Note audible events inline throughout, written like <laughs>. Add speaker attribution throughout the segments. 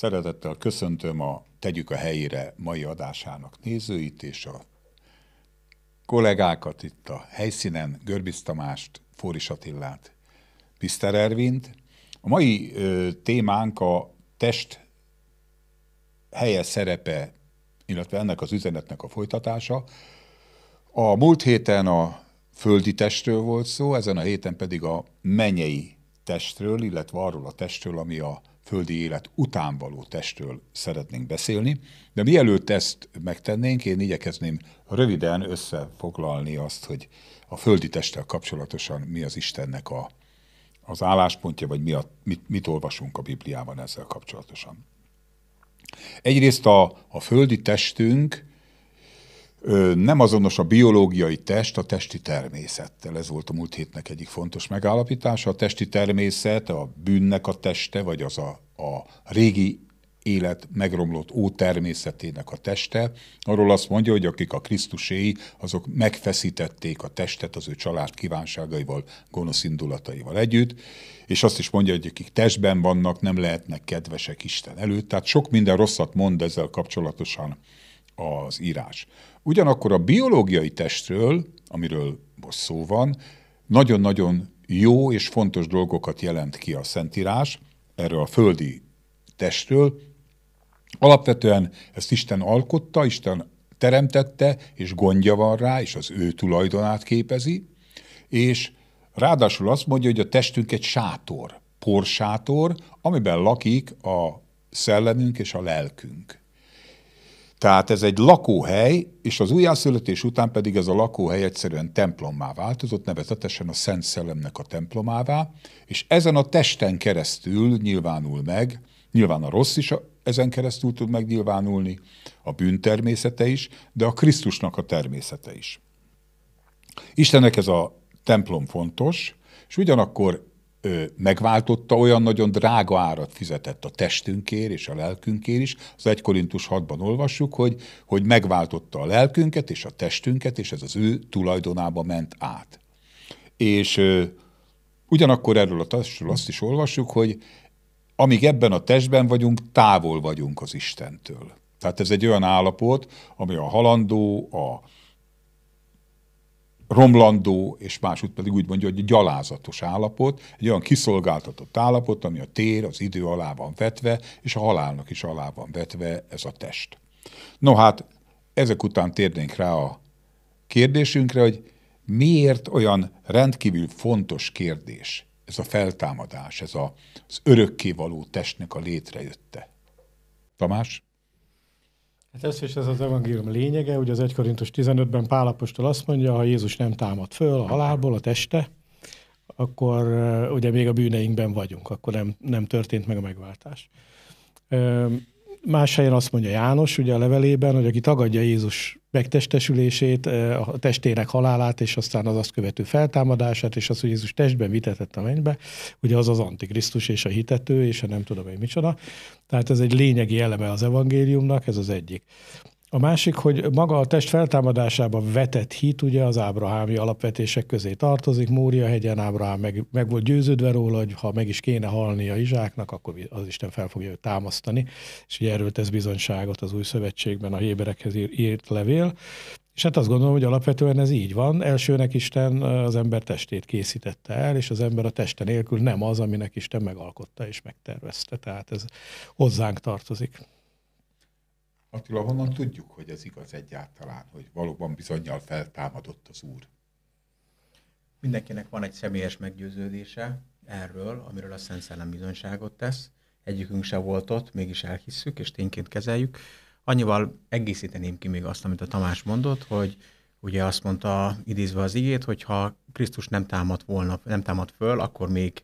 Speaker 1: Szeretettel köszöntöm a Tegyük a helyére mai adásának nézőit és a kollégákat itt a helyszínen, Görbis Tamást, Fóris Attillát, Piszter Ervint. A mai ö, témánk a test helye szerepe, illetve ennek az üzenetnek a folytatása. A múlt héten a földi testről volt szó, ezen a héten pedig a menyei testről, illetve arról a testről, ami a földi élet után való testről szeretnénk beszélni, de mielőtt ezt megtennénk, én igyekezném röviden összefoglalni azt, hogy a földi testtel kapcsolatosan mi az Istennek a, az álláspontja, vagy mi a, mit, mit olvasunk a Bibliában ezzel kapcsolatosan. Egyrészt a, a földi testünk nem azonos a biológiai test a testi természettel. Ez volt a múlt hétnek egyik fontos megállapítása. A testi természet, a bűnnek a teste, vagy az a, a régi élet megromlott ó természetének a teste. Arról azt mondja, hogy akik a Krisztuséi, azok megfeszítették a testet az ő család kívánságaival, gonosz indulataival együtt, és azt is mondja, hogy akik testben vannak, nem lehetnek kedvesek Isten előtt. Tehát sok minden rosszat mond ezzel kapcsolatosan az írás. Ugyanakkor a biológiai testről, amiről most szó van, nagyon-nagyon jó és fontos dolgokat jelent ki a Szentírás, erről a földi testről. Alapvetően ezt Isten alkotta, Isten teremtette, és gondja van rá, és az ő tulajdonát képezi, és ráadásul azt mondja, hogy a testünk egy sátor, porsátor, amiben lakik a szellemünk és a lelkünk. Tehát ez egy lakóhely, és az újjászületés után pedig ez a lakóhely egyszerűen templommá változott, nevezetesen a Szent Szellemnek a templomává, és ezen a testen keresztül nyilvánul meg, nyilván a rossz is ezen keresztül tud megnyilvánulni, a bűn természete is, de a Krisztusnak a természete is. Istennek ez a templom fontos, és ugyanakkor ö, megváltotta, olyan nagyon drága árat fizetett a testünkért és a lelkünkért is. Az 1 Korintus 6-ban olvassuk, hogy, hogy megváltotta a lelkünket és a testünket, és ez az ő tulajdonába ment át. És ö, ugyanakkor erről a testről azt is olvassuk, hogy amíg ebben a testben vagyunk, távol vagyunk az Istentől. Tehát ez egy olyan állapot, ami a halandó, a, romlandó, és másút pedig úgy mondja, hogy gyalázatos állapot, egy olyan kiszolgáltatott állapot, ami a tér, az idő alá van vetve, és a halálnak is alá van vetve ez a test. No hát, ezek után térnénk rá a kérdésünkre, hogy miért olyan rendkívül fontos kérdés ez a feltámadás, ez a, az örökkévaló testnek a létrejötte. Tamás?
Speaker 2: Hát ez is ez az evangélium lényege, ugye az 1 Korintus 15-ben Pálapostól azt mondja, ha Jézus nem támad föl a halálból, a teste, akkor ugye még a bűneinkben vagyunk, akkor nem, nem történt meg a megváltás. Más helyen azt mondja János, ugye a levelében, hogy aki tagadja Jézus megtestesülését, eh, a testének halálát, és aztán az azt követő feltámadását, és az, hogy Jézus testben vitetett a mennybe, ugye az az Antikrisztus és a hitető, és a nem tudom én micsoda. Tehát ez egy lényegi eleme az evangéliumnak, ez az egyik. A másik, hogy maga a test feltámadásába vetett hit ugye az ábrahámi alapvetések közé tartozik. Mória hegyen Ábrahám meg, meg volt győződve róla, hogy ha meg is kéne halni a Izsáknak, akkor az Isten fel fogja őt támasztani. És ugye erről tesz bizonyságot az új szövetségben a Héberekhez írt levél. És hát azt gondolom, hogy alapvetően ez így van. Elsőnek Isten az ember testét készítette el, és az ember a teste nélkül nem az, aminek Isten megalkotta és megtervezte. Tehát ez hozzánk tartozik.
Speaker 1: Attila, honnan tudjuk, hogy ez igaz egyáltalán, hogy valóban bizonyal feltámadott az Úr? Mindenkinek van egy személyes
Speaker 3: meggyőződése erről, amiről a Szent Szellem bizonyságot tesz. Egyikünk se volt ott, mégis elhisszük és tényként kezeljük. Annyival egészíteném ki még azt, amit a Tamás mondott, hogy ugye azt mondta, idézve az igét, hogy ha Krisztus nem támad volna, nem támad föl, akkor még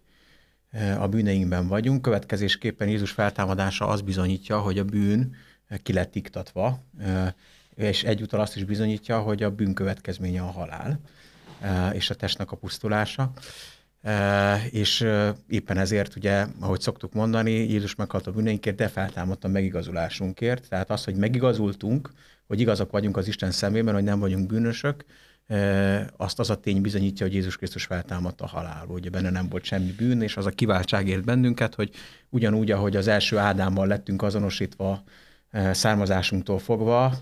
Speaker 3: eh, a bűneinkben vagyunk. Következésképpen Jézus feltámadása az bizonyítja, hogy a bűn ki lett iktatva, és egyúttal azt is bizonyítja, hogy a bűn következménye a halál és a testnek a pusztulása. És éppen ezért ugye, ahogy szoktuk mondani, Jézus meghalt a bűneinkért, de feltámadt a megigazulásunkért. Tehát az, hogy megigazultunk, hogy igazak vagyunk az Isten szemében, hogy nem vagyunk bűnösök, azt az a tény bizonyítja, hogy Jézus Krisztus feltámadt a halál, Ugye benne nem volt semmi bűn, és az a kiváltság ért bennünket, hogy ugyanúgy, ahogy az első Ádámmal lettünk azonosítva származásunktól fogva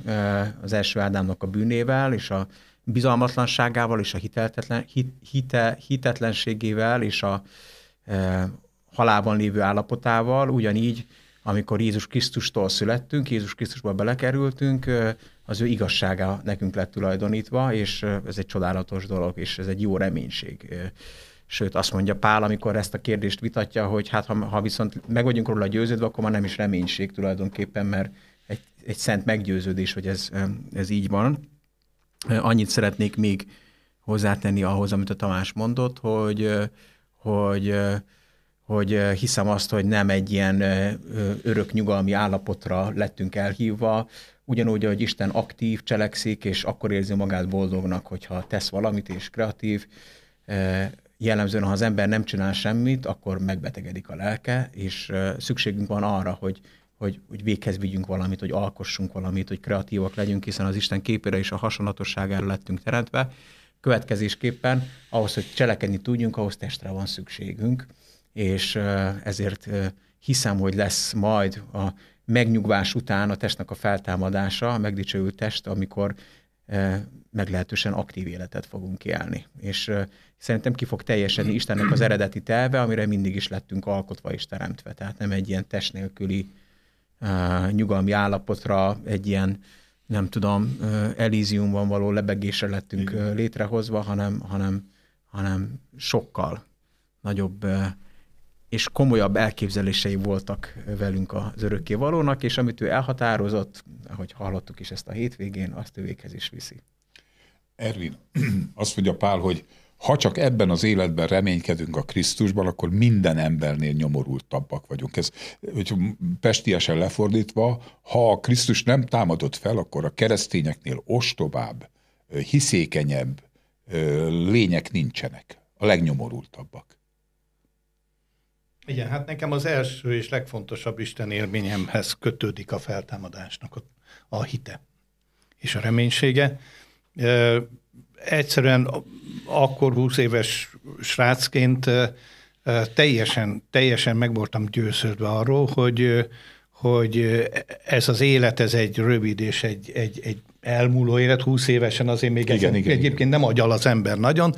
Speaker 3: az első Ádámnak a bűnével és a bizalmatlanságával és a hiteltetlen, hit, hite, hitetlenségével és a e, halálban lévő állapotával, ugyanígy, amikor Jézus Krisztustól születtünk, Jézus Krisztusba belekerültünk, az ő igazsága nekünk lett tulajdonítva, és ez egy csodálatos dolog, és ez egy jó reménység. Sőt, azt mondja Pál, amikor ezt a kérdést vitatja, hogy hát ha, ha viszont meg vagyunk róla győződve, akkor már nem is reménység tulajdonképpen, mert egy, egy szent meggyőződés, hogy ez, ez így van. Annyit szeretnék még hozzátenni ahhoz, amit a Tamás mondott, hogy, hogy, hogy hiszem azt, hogy nem egy ilyen örök nyugalmi állapotra lettünk elhívva, ugyanúgy, hogy Isten aktív, cselekszik, és akkor érzi magát boldognak, hogyha tesz valamit, és kreatív, jellemzően, ha az ember nem csinál semmit, akkor megbetegedik a lelke, és szükségünk van arra, hogy, hogy, hogy véghez vigyünk valamit, hogy alkossunk valamit, hogy kreatívak legyünk, hiszen az Isten képére és a hasonlatosságára lettünk teremtve. Következésképpen ahhoz, hogy cselekedni tudjunk, ahhoz testre van szükségünk, és ezért hiszem, hogy lesz majd a megnyugvás után a testnek a feltámadása, a megdicsőült test, amikor meglehetősen aktív életet fogunk élni. És szerintem ki fog teljesedni Istennek az eredeti telve, amire mindig is lettünk alkotva és teremtve. Tehát nem egy ilyen test nélküli uh, nyugalmi állapotra, egy ilyen nem tudom, uh, elíziumban való lebegésre lettünk uh, létrehozva, hanem, hanem, hanem sokkal nagyobb uh, és komolyabb elképzelései voltak velünk az örökké valónak, és amit ő elhatározott, ahogy hallottuk is ezt a hétvégén, azt ő véghez is viszi.
Speaker 1: Ervin, <clears throat> azt mondja Pál, hogy ha csak ebben az életben reménykedünk a Krisztusban, akkor minden embernél nyomorultabbak vagyunk. Ez, hogy pestiesen lefordítva, ha a Krisztus nem támadott fel, akkor a keresztényeknél ostobább, hiszékenyebb lények nincsenek. A legnyomorultabbak.
Speaker 4: Igen, hát nekem az első és legfontosabb Isten élményemhez kötődik a feltámadásnak a, a hite és a reménysége egyszerűen akkor 20 éves srácként teljesen, teljesen meg voltam győződve arról, hogy, hogy ez az élet, ez egy rövid és egy, egy, egy elmúló élet, 20 évesen azért még igen, ezen, igen, egyébként igen. nem agyal az ember nagyon,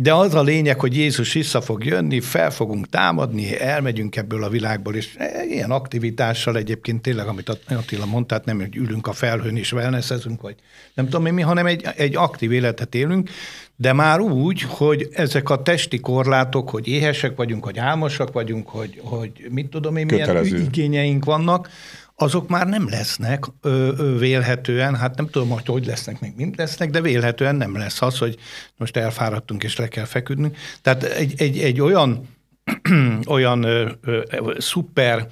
Speaker 4: de az a lényeg, hogy Jézus vissza fog jönni, fel fogunk támadni, elmegyünk ebből a világból, és ilyen aktivitással egyébként tényleg, amit Attila mondta, tehát nem, hogy ülünk a felhőn és wellnessezünk, vagy nem tudom mi, hanem egy, egy aktív életet élünk, de már úgy, hogy ezek a testi korlátok, hogy éhesek vagyunk, hogy álmosak vagyunk, hogy, hogy mit tudom én, milyen igényeink vannak, azok már nem lesznek ö, ö, vélhetően, hát nem tudom, hogy hogy lesznek, meg mind lesznek, de vélhetően nem lesz az, hogy most elfáradtunk és le kell feküdnünk. Tehát egy, egy, egy olyan, <clears throat> olyan ö, ö, szuper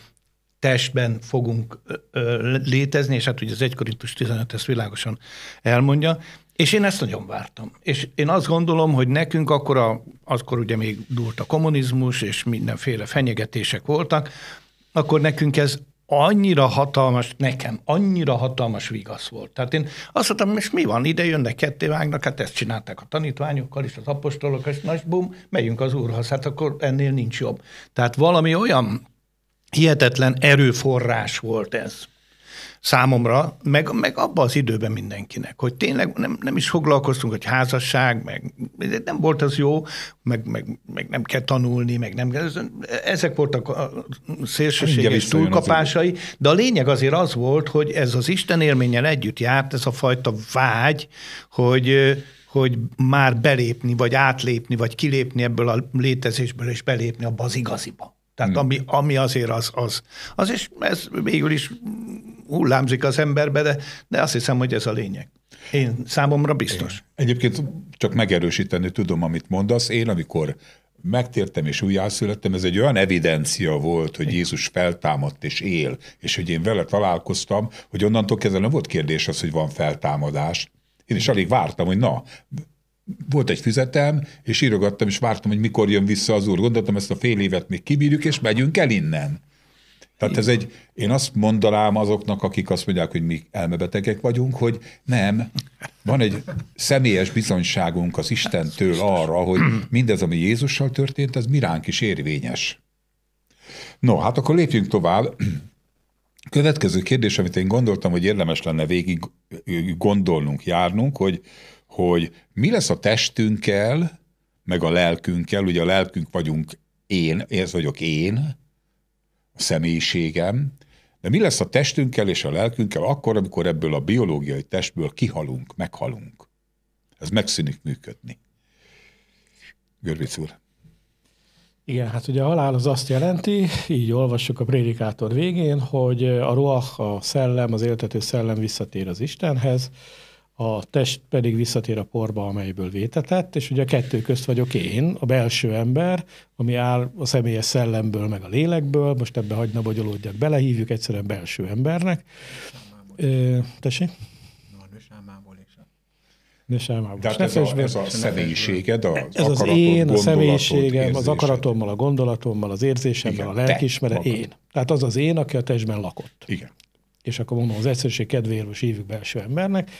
Speaker 4: testben fogunk ö, létezni, és hát ugye az 1 Korintus 15 ezt világosan elmondja, és én ezt nagyon vártam. És én azt gondolom, hogy nekünk akkor, a, akkor ugye még dúlt a kommunizmus, és mindenféle fenyegetések voltak, akkor nekünk ez annyira hatalmas, nekem annyira hatalmas vigasz volt. Tehát én azt mondtam, és mi van, ide jönnek ketté vágnak, hát ezt csinálták a tanítványokkal és az apostolok, és nagy bum, megyünk az úrhoz, hát akkor ennél nincs jobb. Tehát valami olyan hihetetlen erőforrás volt ez számomra, meg, meg abban az időben mindenkinek, hogy tényleg nem, nem is foglalkoztunk, hogy házasság, meg nem volt az jó, meg, meg, meg nem kell tanulni, meg nem kell. Ezek voltak a szélsőséges túlkapásai, de a lényeg azért az volt, hogy ez az Isten élménnyel együtt járt, ez a fajta vágy, hogy hogy már belépni, vagy átlépni, vagy kilépni ebből a létezésből, és belépni abba az igaziba. Tehát hmm. ami, ami azért az, az. Az is, ez végül is hullámzik az emberbe, de, de azt hiszem, hogy ez a lényeg. Én
Speaker 1: számomra biztos. Én. Egyébként csak megerősíteni tudom, amit mondasz. Én, amikor megtértem és újjászülettem, ez egy olyan evidencia volt, hogy Jézus feltámadt és él, és hogy én vele találkoztam, hogy onnantól kezdve nem volt kérdés az, hogy van feltámadás. Én is alig vártam, hogy na, volt egy füzetem, és írogattam, és vártam, hogy mikor jön vissza az úr. Gondoltam, ezt a fél évet még kibírjuk, és megyünk el innen. Tehát ez egy, én azt mondanám azoknak, akik azt mondják, hogy mi elmebetegek vagyunk, hogy nem, van egy személyes bizonyságunk az Istentől arra, hogy mindez, ami Jézussal történt, az miránk is érvényes. No, hát akkor lépjünk tovább. Következő kérdés, amit én gondoltam, hogy érdemes lenne végig gondolnunk, járnunk, hogy hogy mi lesz a testünkkel, meg a lelkünkkel, ugye a lelkünk vagyunk én, ez vagyok én, a személyiségem, de mi lesz a testünkkel és a lelkünkkel akkor, amikor ebből a biológiai testből kihalunk, meghalunk? Ez megszűnik működni. Görvic úr.
Speaker 2: Igen, hát ugye a halál az azt jelenti, így olvassuk a prédikátor végén, hogy a roach, a szellem, az éltető szellem visszatér az Istenhez, a test pedig visszatér a porba, amelyből vétetett, és ugye a kettő közt vagyok én, a belső ember, ami áll a személyes szellemből, meg a lélekből, most ebbe hagyna bogyolódjak, belehívjuk egyszerűen belső embernek. Ö, tessék? De De ez, a, ez a személyiséged,
Speaker 1: az Ez az én, a személyiségem, érzésed. az
Speaker 2: akaratommal, a gondolatommal, az érzésemmel, a lelkismeret, én. Tehát az az én, aki a testben lakott. Igen. És akkor mondom, az egyszerűség kedvéért most hívjuk belső embernek.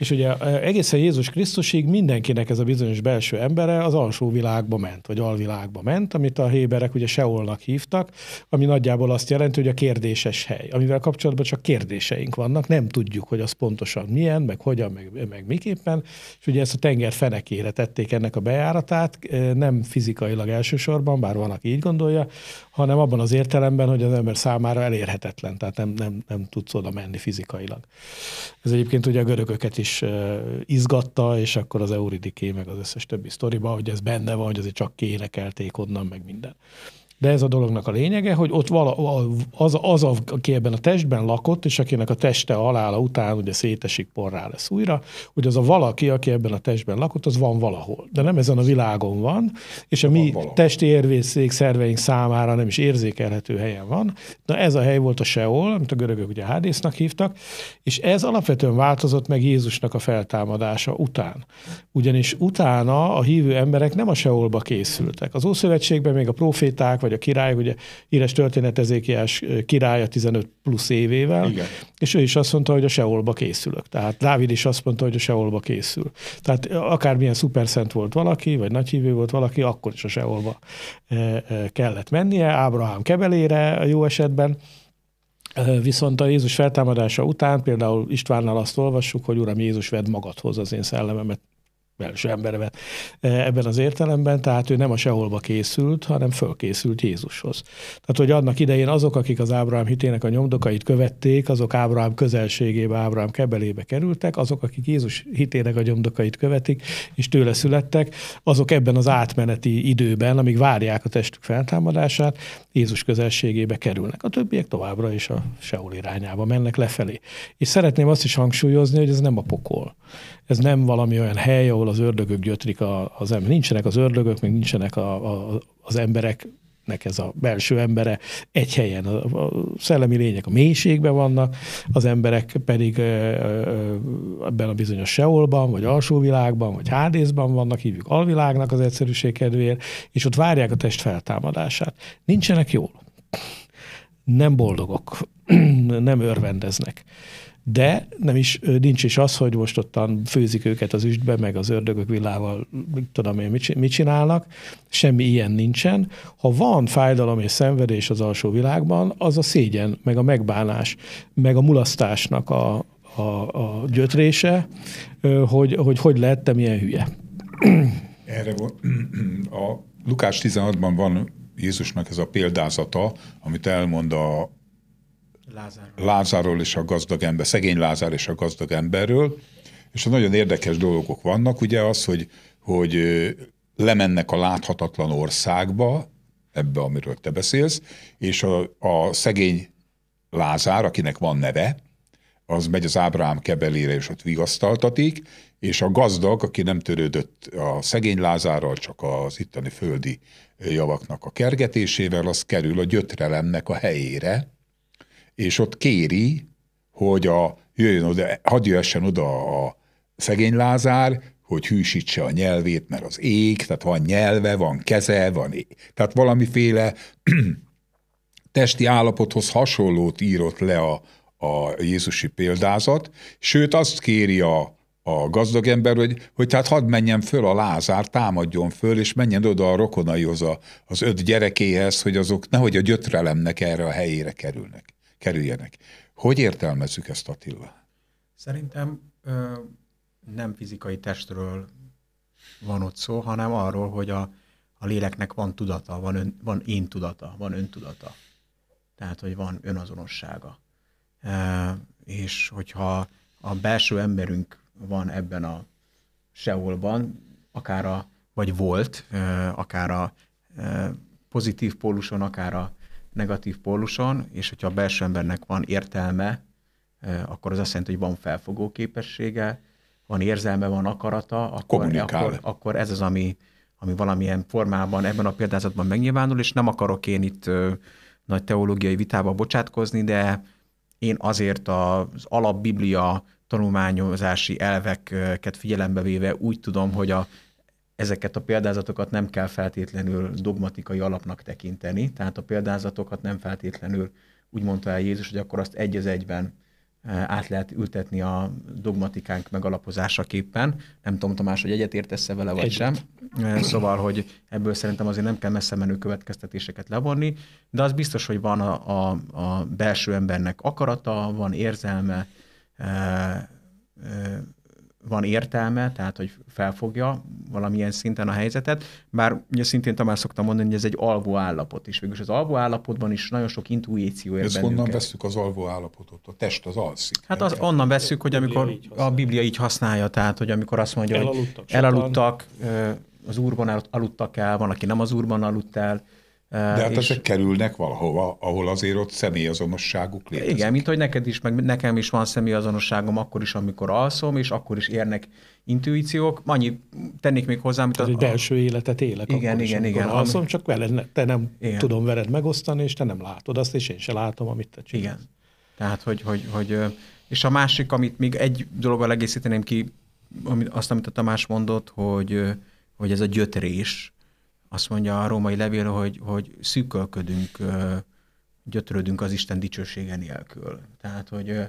Speaker 2: És ugye e, egészen Jézus Krisztusig mindenkinek ez a bizonyos belső embere az alsó világba ment, vagy alvilágba ment, amit a héberek ugye Seolnak hívtak, ami nagyjából azt jelenti, hogy a kérdéses hely, amivel kapcsolatban csak kérdéseink vannak, nem tudjuk, hogy az pontosan milyen, meg hogyan, meg, meg miképpen, és ugye ezt a tenger fenekére tették ennek a bejáratát, e, nem fizikailag elsősorban, bár van, aki így gondolja, hanem abban az értelemben, hogy az ember számára elérhetetlen, tehát nem, nem, nem tudsz oda menni fizikailag. Ez egyébként ugye a görögöket is izgatta, és akkor az Euridiké, meg az összes többi sztoriba, hogy ez benne van, hogy azért csak kénekelték onnan, meg minden. De ez a dolognak a lényege, hogy ott vala, az, az, aki ebben a testben lakott, és akinek a teste halála után ugye szétesik, porrá lesz újra, hogy az a valaki, aki ebben a testben lakott, az van valahol. De nem ezen a világon van, és a mi testi érvészék szerveink számára nem is érzékelhető helyen van. Na ez a hely volt a Seol, amit a görögök ugye Hádésznak hívtak, és ez alapvetően változott meg Jézusnak a feltámadása után. Ugyanis utána a hívő emberek nem a Seolba készültek. Az Ószövetségben még a proféták, hogy a király, ugye íres történet Ezékiás királya 15 plusz évével, Igen. és ő is azt mondta, hogy a Seolba készülök. Tehát Dávid is azt mondta, hogy a Seolba készül. Tehát akármilyen szuperszent volt valaki, vagy nagyhívő volt valaki, akkor is a Seolba kellett mennie, Ábrahám kebelére a jó esetben, Viszont a Jézus feltámadása után például Istvánnal azt olvassuk, hogy Uram Jézus, vedd magadhoz az én szellememet, belső embervel eh, ebben az értelemben, tehát ő nem a seholba készült, hanem fölkészült Jézushoz. Tehát, hogy annak idején azok, akik az Ábrahám hitének a nyomdokait követték, azok Ábrahám közelségébe, Ábrahám kebelébe kerültek, azok, akik Jézus hitének a nyomdokait követik, és tőle születtek, azok ebben az átmeneti időben, amíg várják a testük feltámadását, Jézus közelségébe kerülnek. A többiek továbbra is a Seol irányába mennek lefelé. És szeretném azt is hangsúlyozni, hogy ez nem a pokol. Ez nem valami olyan hely, ahol az ördögök gyötrik a, az ember. Nincsenek az ördögök, még nincsenek a, a, az emberek nek ez a belső embere egy helyen. A, a szellemi lények a mélységben vannak, az emberek pedig ebben a bizonyos seolban, vagy alsóvilágban, vagy hádészban vannak, hívjuk alvilágnak az egyszerűség kedvéért, és ott várják a test feltámadását. Nincsenek jól. Nem boldogok, <clears throat> nem örvendeznek de nem is, nincs is az, hogy most ottan főzik őket az üstbe, meg az ördögök villával, tudom én, mit csinálnak, semmi ilyen nincsen. Ha van fájdalom és szenvedés az alsó világban, az a szégyen, meg a megbánás, meg a mulasztásnak a, a, a gyötrése, hogy, hogy hogy lehettem ilyen hülye.
Speaker 1: Erre <clears throat> a Lukács 16-ban van Jézusnak ez a példázata, amit elmond a Lázárról. Lázáról és a gazdag ember, szegény Lázár és a gazdag emberről, és nagyon érdekes dolgok vannak, ugye az, hogy, hogy lemennek a láthatatlan országba, ebbe, amiről te beszélsz, és a, a szegény Lázár, akinek van neve, az megy az Ábrám kebelére, és ott vigasztaltatik, és a gazdag, aki nem törődött a szegény Lázárral, csak az itteni földi javaknak a kergetésével, az kerül a gyötrelemnek a helyére, és ott kéri, hogy a, jöjjön oda, hadd jöjjön oda a szegény Lázár, hogy hűsítse a nyelvét, mert az ég, tehát van nyelve, van keze, van ég. Tehát valamiféle <clears throat> testi állapothoz hasonlót írott le a, a Jézusi példázat, sőt azt kéri a, a gazdag ember, hogy, hogy tehát hadd menjen föl a Lázár, támadjon föl, és menjen oda a rokonaihoz, a, az öt gyerekéhez, hogy azok nehogy a gyötrelemnek erre a helyére kerülnek kerüljenek. Hogy értelmezzük ezt Attila?
Speaker 3: Szerintem ö, nem fizikai testről van ott szó, hanem arról, hogy a, a léleknek van tudata, van, ön, van én tudata, van öntudata. Tehát, hogy van önazonossága. E, és hogyha a belső emberünk van ebben a seholban, akár a, vagy volt, e, akár a e, pozitív póluson, akár a negatív póluson, és hogyha a belső embernek van értelme, akkor az azt jelenti, hogy van felfogó képessége, van érzelme, van akarata, akkor, akkor, akkor ez az, ami, ami valamilyen formában ebben a példázatban megnyilvánul, és nem akarok én itt ö, nagy teológiai vitába bocsátkozni, de én azért az alapbiblia tanulmányozási elveket figyelembe véve úgy tudom, hogy a ezeket a példázatokat nem kell feltétlenül dogmatikai alapnak tekinteni, tehát a példázatokat nem feltétlenül úgy mondta el Jézus, hogy akkor azt egy az egyben e, át lehet ültetni a dogmatikánk megalapozásaképpen. Nem tudom, Tamás, hogy egyetértesz-e vele, vagy Egyet. sem. E, szóval, hogy ebből szerintem azért nem kell messze menő következtetéseket levonni, de az biztos, hogy van a, a, a belső embernek akarata, van érzelme, e, van értelme, tehát hogy felfogja valamilyen szinten a helyzetet, bár ugye szintén Tamás szoktam mondani, hogy ez egy alvó állapot is. Végülis az alvó állapotban is nagyon sok intuíció ér Ez bennünket. honnan veszük az
Speaker 1: alvó állapotot? A test az alszik.
Speaker 3: Hát az, onnan veszük, hogy amikor a Biblia így használja, tehát hogy amikor azt mondja, elaludtak, hogy elaludtak, sokan. az úrban aludtak el, van, aki nem az úrban aludt el, de hát és... ezek
Speaker 1: kerülnek valahova, ahol azért ott személyazonosságuk létezik. Igen,
Speaker 3: mint hogy neked is, meg nekem is van személyazonosságom akkor is, amikor alszom, és akkor is érnek
Speaker 2: intuíciók. Annyit tennék még hozzá, amit... az a... egy belső életet élek igen, akkor igen, is, igen, alszom, ami... csak veled, te nem igen. tudom veled megosztani, és te nem látod azt, és én se látom, amit te csinálsz. Igen.
Speaker 3: Tehát, hogy, hogy, hogy, és a másik, amit még egy dologgal egészíteném ki, azt, amit a Tamás mondott, hogy, hogy ez a gyötrés, azt mondja a római levél, hogy, hogy szűkölködünk, gyötrődünk az Isten dicsősége nélkül. Tehát, hogy,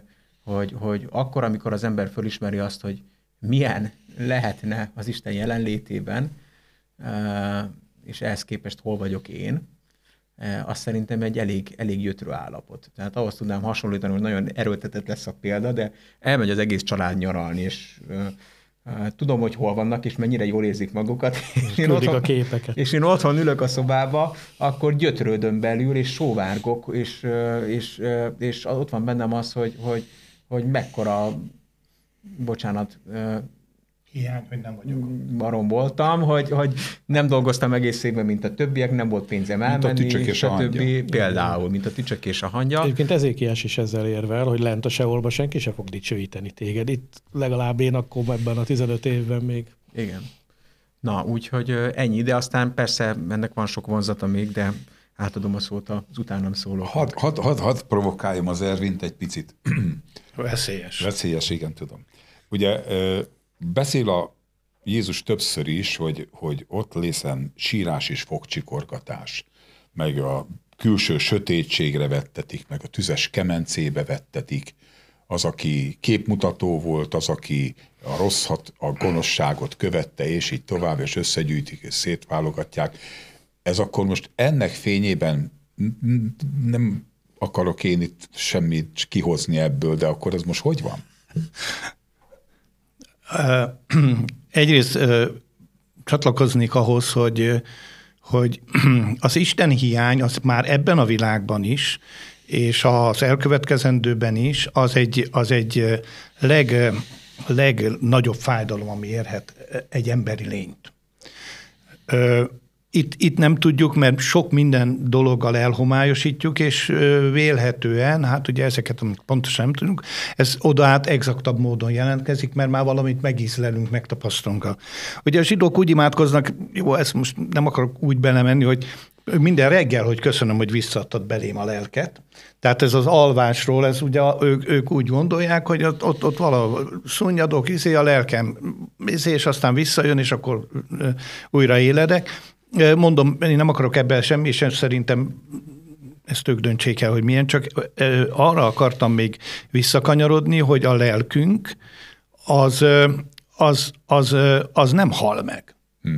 Speaker 3: hogy, hogy akkor, amikor az ember fölismeri azt, hogy milyen lehetne az Isten jelenlétében, és ehhez képest hol vagyok én, az szerintem egy elég, elég gyötrő állapot. Tehát ahhoz tudnám hasonlítani, hogy nagyon erőltetett lesz a példa, de elmegy az egész család nyaralni, és tudom, hogy hol vannak, és mennyire jól érzik magukat. <laughs> És én, otthon, a képeket. és én otthon ülök a szobába, akkor gyötrődöm belül, és sóvárgok, és, és, és ott van bennem az, hogy, hogy, hogy mekkora, bocsánat,
Speaker 4: hiány, hogy nem vagyok.
Speaker 3: Barom voltam, hogy, hogy nem dolgoztam egész évben, mint a többiek, nem volt pénzem elmenni, mint a tücsök és a, a többi, például, mint a tücsök és a
Speaker 2: hangya. Egyébként ezékiás is ezzel érvel, hogy lent a seholba senki se fog dicsőíteni téged. Itt legalább én akkor ebben a 15 évben
Speaker 1: még. Igen.
Speaker 3: Na, úgyhogy ennyi, de aztán persze ennek van sok vonzata még, de átadom a szót az utánam szóló. Hadd had, had, had
Speaker 1: provokáljam az Ervint egy picit.
Speaker 3: Veszélyes.
Speaker 4: Veszélyes,
Speaker 1: igen, tudom. Ugye Beszél a Jézus többször is, hogy, hogy ott lészen sírás és fogcsikorgatás, meg a külső sötétségre vettetik, meg a tüzes kemencébe vettetik, az, aki képmutató volt, az, aki a rosszat, a gonoszságot követte, és így tovább, és összegyűjtik, és szétválogatják. Ez akkor most ennek fényében nem akarok én itt semmit kihozni ebből, de akkor ez most hogy van? <laughs>
Speaker 4: <clears throat> Egyrészt csatlakoznék ahhoz, hogy, hogy <clears throat> az Isten hiány az már ebben a világban is, és az elkövetkezendőben is, az egy, az egy leg, legnagyobb fájdalom, ami érhet egy emberi lényt. Itt, itt nem tudjuk, mert sok minden dologgal elhomályosítjuk, és vélhetően, hát ugye ezeket, pontosan nem tudunk, ez oda át exaktabb módon jelentkezik, mert már valamit megízlelünk, megtapasztalunk. Ugye a zsidók úgy imádkoznak, jó, ezt most nem akarok úgy belemenni, hogy minden reggel, hogy köszönöm, hogy visszaadtad belém a lelket. Tehát ez az alvásról, ez ugye ők, ők úgy gondolják, hogy ott, ott, ott valahol szunnyadok, izé a lelkem, izé, és aztán visszajön, és akkor újra éledek. Mondom, én nem akarok ebben semmi, és szerintem ezt ők döntsék el, hogy milyen, csak arra akartam még visszakanyarodni, hogy a lelkünk az, az, az, az nem hal meg. Hm.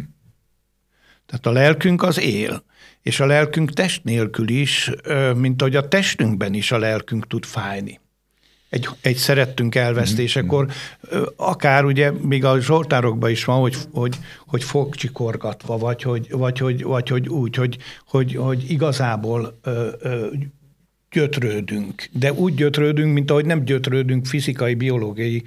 Speaker 4: Tehát a lelkünk az él, és a lelkünk test nélkül is, mint ahogy a testünkben is a lelkünk tud fájni egy, egy szerettünk elvesztésekor, mhm. akár ugye még a zsoltárokban is van, hogy, hogy, hogy fogcsikorgatva, vagy hogy, vagy, hogy, vagy hogy úgy, hogy, hogy, hogy igazából ö, ö, gyötrődünk, de úgy gyötrődünk, mint ahogy nem gyötrődünk fizikai, biológiai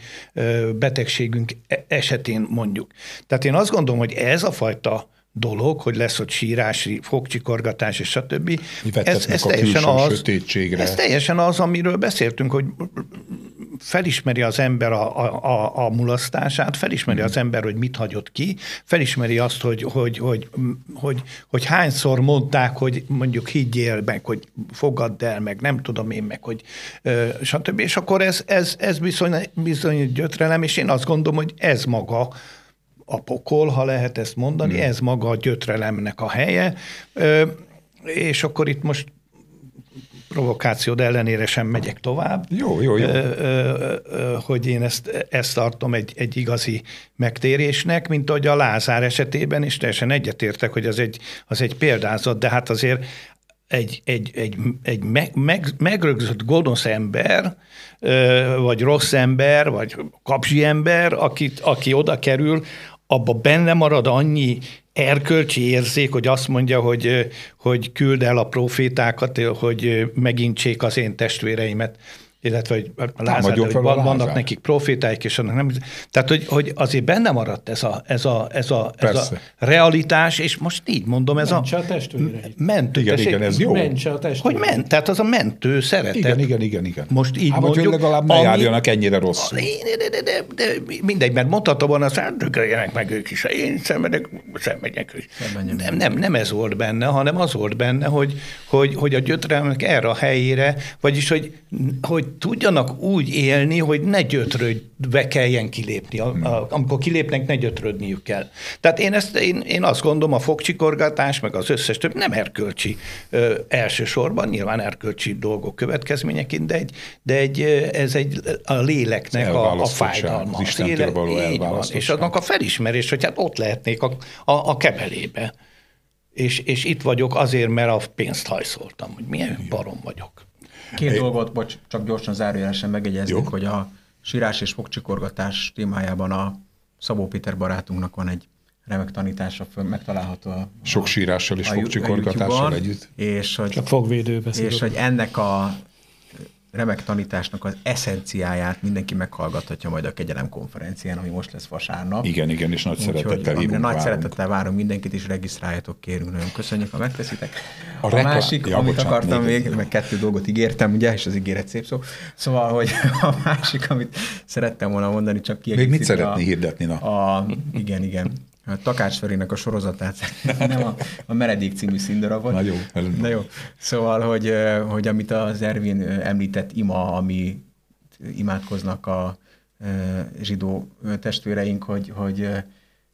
Speaker 4: betegségünk e-, esetén mondjuk. Tehát én azt gondolom, hogy ez a fajta dolog, hogy lesz ott sírás, fogcsikorgatás, és stb. Ez, ez, a teljesen az,
Speaker 1: sötétségre. ez
Speaker 4: teljesen az, amiről beszéltünk, hogy felismeri az ember a, a, a, a mulasztását, felismeri az ember, hogy mit hagyott ki, felismeri azt, hogy, hogy, hogy, hogy, hogy hányszor mondták, hogy mondjuk higgyél meg, hogy fogadd el, meg nem tudom én meg, hogy stb. És akkor ez, ez, ez bizony, bizony gyötrelem, és én azt gondolom, hogy ez maga a pokol, ha lehet ezt mondani, hmm. ez maga a gyötrelemnek a helye, és akkor itt most provokációd ellenére sem megyek tovább. Jó, jó, jó. hogy én ezt, ezt tartom egy, egy igazi megtérésnek, mint ahogy a Lázár esetében is teljesen egyetértek, hogy az egy, az egy példázat, de hát azért egy, egy, egy, egy meg, meg, megrögzött gonosz ember, vagy rossz ember, vagy kapzsi ember, akit, aki oda kerül, abba benne marad annyi erkölcsi érzék, hogy azt mondja, hogy, hogy küld el a profétákat, hogy megintsék az én testvéreimet illetve hogy a lázár, hogy van, vannak nekik profitáik, és annak nem. Tehát, hogy, hogy azért benne maradt ez a, ez a, ez a, ez a realitás, és most így mondom, ez Mentse a... a Mentő, igen, igen, ez jó. Mentse a testvéreit. Hogy ment, tehát az a mentő szeretet. Igen, igen, igen. igen. Most így Há, mondjuk. Hogy legalább ne járjanak ennyire rossz. De, de, de, de, de, mindegy, mert mondhatom volna, szándögöljenek meg ők is, én szenvedek, szenvedjek ők. Nem, nem, nem ez volt benne, hanem az volt benne, hogy, hogy, hogy a gyötrelmek erre a helyére, vagyis, hogy, hogy tudjanak úgy élni, hogy ne gyötrődve kelljen kilépni. A, a, amikor kilépnek, ne gyötrődniük kell. Tehát én, ezt, én, én azt gondolom, a fogcsikorgatás, meg az összes több nem erkölcsi ö, elsősorban, nyilván erkölcsi dolgok következményeként, de, egy, de egy, ez egy a léleknek a, a fájdalma. Az élet, való van, És annak a felismerés, hogy hát ott lehetnék a, a, a kebelébe. És, és itt vagyok azért, mert a pénzt hajszoltam, hogy milyen barom vagyok.
Speaker 1: Két é.
Speaker 3: dolgot, bocs, csak gyorsan zárójelesen megjegyeznék, hogy a sírás és fogcsikorgatás témájában a Szabó Péter barátunknak van egy remek tanítása, föl, megtalálható a...
Speaker 1: Sok sírással és fogcsikorgatással együtt. És hogy, Csak fogvédőbe És hogy
Speaker 3: ennek a remek tanításnak az eszenciáját mindenki meghallgathatja majd a Kegyelem konferencián, ami most lesz vasárnap. Igen, igen, és nagy Úgyhogy, szeretettel hívunk, Nagy várunk. szeretettel várom mindenkit, és regisztráljatok, kérünk, nagyon köszönjük, ha megteszitek. A, a másik, ja, amit bocsánat, akartam még, még, meg kettő dolgot ígértem, ugye, és az ígéret szép szó. Szóval, hogy <laughs> a másik, amit szerettem volna mondani, csak kiegészítve. Még mit szeretné a, hirdetni? Na? A, igen, igen. A hát Takács Ferének a sorozatát, nem a, a Meredék című volt. Na jó, Na jó. Szóval, hogy, hogy amit az Ervin említett ima, ami imádkoznak a zsidó testvéreink, hogy, hogy,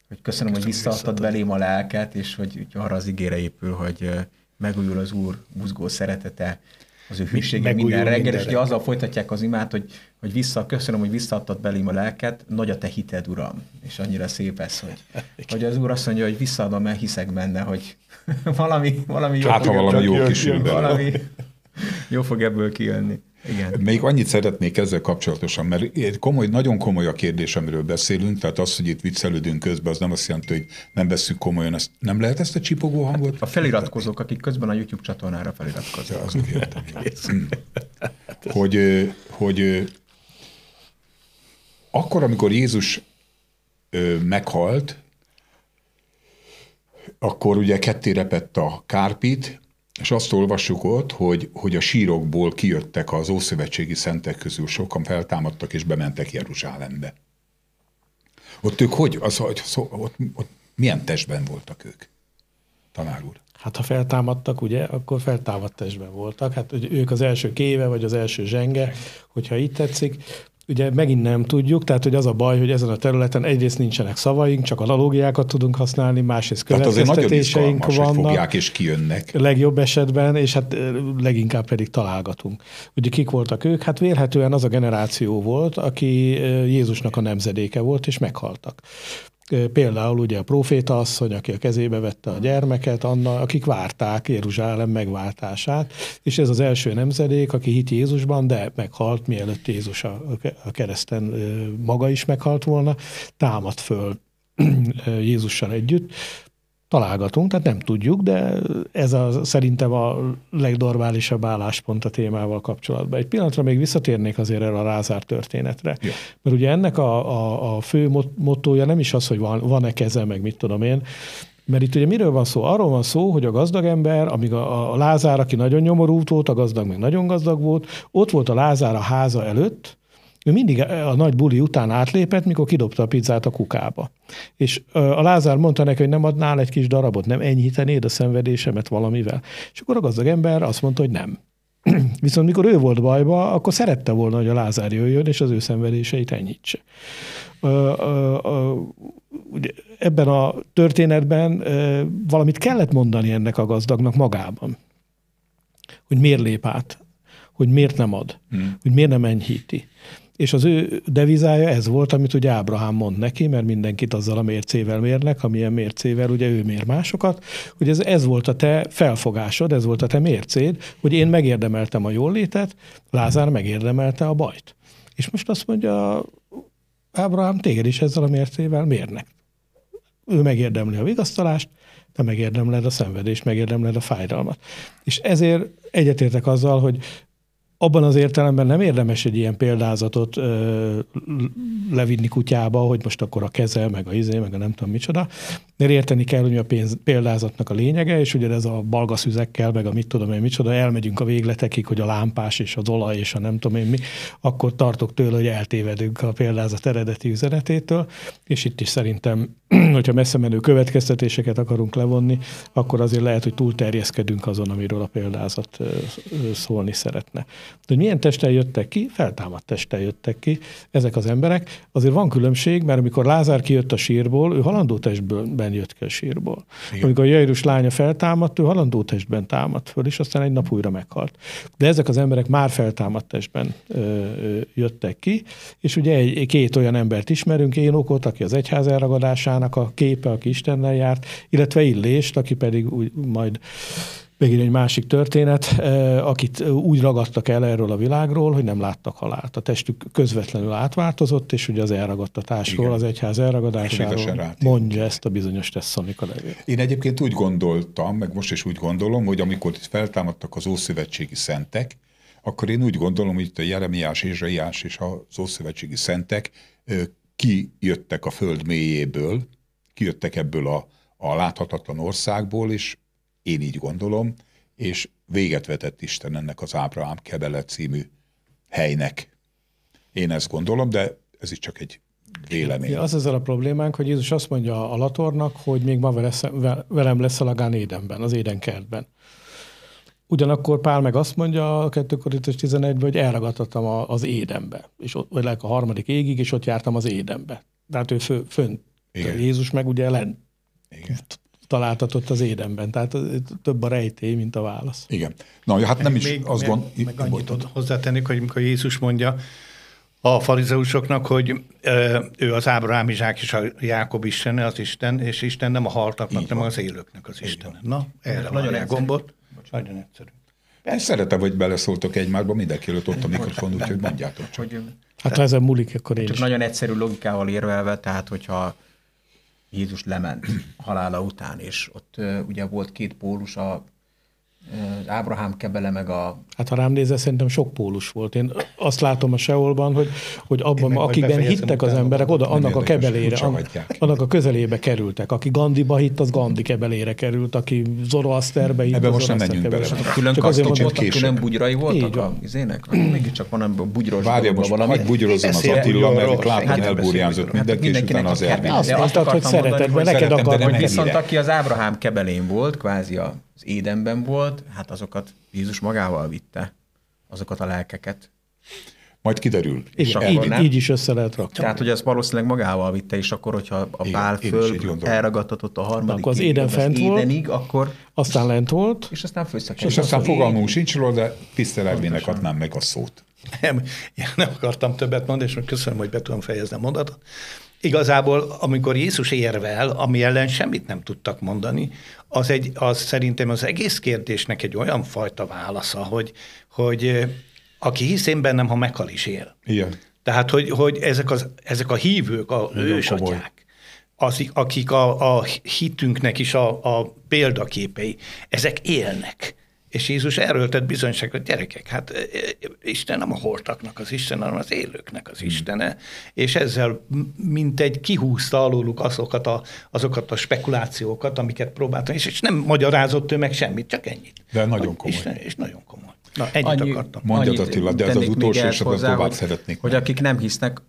Speaker 3: hogy köszönöm, hogy visszaadtad belém a lelket, és hogy arra az ígére épül, hogy megújul az Úr buzgó szeretete, az ő hűsége minden reggel, és ugye azzal folytatják az imát, hogy, hogy vissza, köszönöm, hogy visszaadtad belém a lelket, nagy a te hited, Uram. És annyira szép ez, hogy, <laughs> hogy az Úr azt mondja, hogy visszaadom, mert hiszek benne, hogy <laughs> valami, valami jó, hát, valami jó kis valami jó fog ebből kijönni.
Speaker 1: Igen. Még annyit szeretnék ezzel kapcsolatosan, mert komoly, nagyon komoly a kérdés, amiről beszélünk, tehát az, hogy itt viccelődünk közben, az nem azt jelenti, hogy nem veszünk komolyan. Ezt, nem lehet ezt a csipogó hangot? Hát a feliratkozók,
Speaker 3: akik közben a YouTube csatornára feliratkoznak. Ja, azok
Speaker 1: <laughs> hm. hogy, hogy akkor, amikor Jézus meghalt, akkor ugye ketté repett a kárpit, és azt olvassuk ott, hogy, hogy a sírokból kijöttek az ószövetségi szentek közül, sokan feltámadtak és bementek Jeruzsálembe. Ott ők hogy, az, hogy szó, ott, ott milyen testben voltak ők? Tanár úr. Hát ha
Speaker 2: feltámadtak, ugye, akkor feltámadt testben voltak. Hát hogy ők az első kéve, vagy az első zsenge, hogyha így tetszik ugye megint nem tudjuk, tehát hogy az a baj, hogy ezen a területen egyrészt nincsenek szavaink, csak analógiákat tudunk használni, másrészt következtetéseink tehát azért nagyon vannak, és
Speaker 1: kijönnek.
Speaker 2: Legjobb esetben, és hát eh, leginkább pedig találgatunk. Ugye kik voltak ők? Hát vélhetően az a generáció volt, aki eh, Jézusnak a nemzedéke volt, és meghaltak. Például ugye a proféta asszony, aki a kezébe vette a gyermeket, Anna, akik várták Jeruzsálem megváltását, és ez az első nemzedék, aki hit Jézusban, de meghalt, mielőtt Jézus a, a kereszten maga is meghalt volna, támad föl Jézussal együtt, találgatunk, tehát nem tudjuk, de ez a, szerintem a legnormálisabb álláspont a témával kapcsolatban. Egy pillanatra még visszatérnék azért erre a rázár történetre. Jó. Mert ugye ennek a, a, a fő motója nem is az, hogy van, van-e keze, meg mit tudom én, mert itt ugye miről van szó? Arról van szó, hogy a gazdag ember, amíg a, a Lázár, aki nagyon nyomorult volt, a gazdag még nagyon gazdag volt, ott volt a Lázár a háza előtt, ő mindig a nagy buli után átlépett, mikor kidobta a pizzát a kukába. És a Lázár mondta neki, hogy nem adnál egy kis darabot, nem enyhítenéd a szenvedésemet valamivel. És akkor a gazdag ember azt mondta, hogy nem. <clears throat> Viszont mikor ő volt bajba, akkor szerette volna, hogy a Lázár jöjjön, és az ő szenvedéseit enyhítse. ugye ebben a történetben valamit kellett mondani ennek a gazdagnak magában, hogy miért lép át, hogy miért nem ad, hmm. hogy miért nem enyhíti és az ő devizája ez volt, amit ugye Ábrahám mond neki, mert mindenkit azzal a mércével mérnek, amilyen mércével ugye ő mér másokat, hogy ez, ez volt a te felfogásod, ez volt a te mércéd, hogy én megérdemeltem a jólétet, Lázár megérdemelte a bajt. És most azt mondja, Ábrahám, téged is ezzel a mércével mérnek. Ő megérdemli a vigasztalást, te megérdemled a szenvedést, megérdemled a fájdalmat. És ezért egyetértek azzal, hogy abban az értelemben nem érdemes egy ilyen példázatot ö, levinni kutyába, hogy most akkor a kezel, meg a izé, meg a nem tudom micsoda, mert érteni kell, hogy a pénz, példázatnak a lényege, és ugye ez a balgaszüzekkel, meg a mit tudom én micsoda, elmegyünk a végletekig, hogy a lámpás és az olaj és a nem tudom én mi, akkor tartok tőle, hogy eltévedünk a példázat eredeti üzenetétől, és itt is szerintem, <clears throat> hogyha messze menő következtetéseket akarunk levonni, akkor azért lehet, hogy túlterjeszkedünk azon, amiről a példázat szólni szeretne. De hogy milyen testtel jöttek ki, feltámadt testtel jöttek ki ezek az emberek. Azért van különbség, mert amikor Lázár kijött a sírból, ő halandó testben jött ki a sírból. Igen. Amikor a Jairus lánya feltámadt, ő halandó testben támadt föl, és aztán egy nap újra meghalt. De ezek az emberek már feltámadt testben ö, ö, jöttek ki, és ugye egy, két olyan embert ismerünk, Énokot, aki az egyház elragadásának a képe, aki Istennel járt, illetve Illést, aki pedig úgy, majd Megint egy másik történet, eh, akit úgy ragadtak el erről a világról, hogy nem láttak halált. A testük közvetlenül átváltozott, és ugye az elragadtatásról, Igen. az egyház elragadásáról
Speaker 1: mondja ezt a bizonyos Tesszonika nevét. Én egyébként úgy gondoltam, meg most is úgy gondolom, hogy amikor itt feltámadtak az Ószövetségi Szentek, akkor én úgy gondolom, hogy itt a Jeremiás, Ézsaiás és az Ószövetségi Szentek kijöttek a föld mélyéből, kijöttek ebből a, a láthatatlan országból, és én így gondolom, és véget vetett Isten ennek az Ábrahám Kebele című helynek. Én ezt gondolom, de ez is csak egy vélemény. az ezzel
Speaker 2: a problémánk, hogy Jézus azt mondja a Latornak, hogy még ma velem lesz a lagán Édenben, az Édenkertben. Ugyanakkor Pál meg azt mondja a 2 Korintus 11 hogy elragadtam az Édenbe, és ott, vagy a harmadik égig, és ott jártam az Édenbe. Tehát ő fönt. Jézus meg ugye lent. Igen találtatott az édenben. Tehát több a rejtély, mint a válasz. Igen. Na, hát nem is még, azt gond... Meg, annyit hozzátennék, hogy amikor Jézus
Speaker 4: mondja a farizeusoknak, hogy ö, ő az Ábrahám, Izsák és a Jákob Isten, az Isten, és Isten nem a haltaknak, nem az élőknek az Isten. Na, erre nagyon
Speaker 2: gombot.
Speaker 1: Nagyon egyszerű. Én szeretem, hogy beleszóltok egymásba, mindenki előtt ott a mikrofon, úgyhogy
Speaker 3: mondjátok
Speaker 2: csak. hát ha ezen múlik, akkor én Csak is.
Speaker 3: nagyon egyszerű logikával érvelve, tehát hogyha Jézus lement halála után, és ott ugye volt két pólus a Ábrahám kebele, meg a...
Speaker 2: Hát ha rám nézel, szerintem sok pólus volt. Én azt látom a Seolban, hogy, hogy abban, akikben hittek az emberek, oda annak a kebelére, annak, annak a közelébe kerültek. Aki Gandiba hitt, az Gandhi kebelére került, aki Zoroasterbe hitt. Ebbe most nem menjünk bele. Külön csak azért mondtam, később. külön
Speaker 3: bugyrai voltak Így van. az ének? Mégiscsak van ebben a
Speaker 1: bugyros Várja, most valami. bugyrozzon az Attila, mert látom, elburjánzott mindent, és utána az elmény. Azt mondtad, hogy szereted, mert neked akar, Viszont aki az Ábrahám
Speaker 3: kebelén volt, kvázi a Édenben volt, hát azokat Jézus magával vitte, azokat a lelkeket.
Speaker 2: Majd kiderül. És így, így, így is össze lehet rakni. Tehát, hogy
Speaker 3: ezt valószínűleg magával vitte, és akkor, hogyha
Speaker 1: a pál föl elragadtatott a harmadik akkor az éden fent az volt, édenig,
Speaker 2: akkor... Aztán lent volt. És aztán főszakadt. És aztán fogalmunk
Speaker 1: sincs róla, de tiszteletvének adnám meg a szót.
Speaker 2: Nem,
Speaker 4: én nem akartam többet mondani, és köszönöm, hogy be tudom fejezni a mondatot igazából, amikor Jézus érvel, ami ellen semmit nem tudtak mondani, az, egy, az szerintem az egész kérdésnek egy olyan fajta válasza, hogy, hogy aki hisz én bennem, ha meghal is él. Igen. Tehát, hogy, hogy ezek, az, ezek a hívők, a Igen, ősatyák, akik a, a hitünknek is a, a példaképei, ezek élnek. És Jézus erről tett bizonyságot, gyerekek, hát e, e, Isten nem a holtaknak az Isten, hanem az élőknek az hmm. Istene, és ezzel mint egy kihúzta alóluk azokat a, azokat a spekulációkat, amiket próbáltam, és, és nem magyarázott ő meg semmit,
Speaker 3: csak ennyit. De nagyon komoly. Isten, és nagyon komoly. Na, ennyit Annyi, akartam.
Speaker 4: Mondjad Attila, de ez az utolsó, és akkor
Speaker 1: tovább hogy, szeretnék. Hogy akik
Speaker 3: nem hisznek,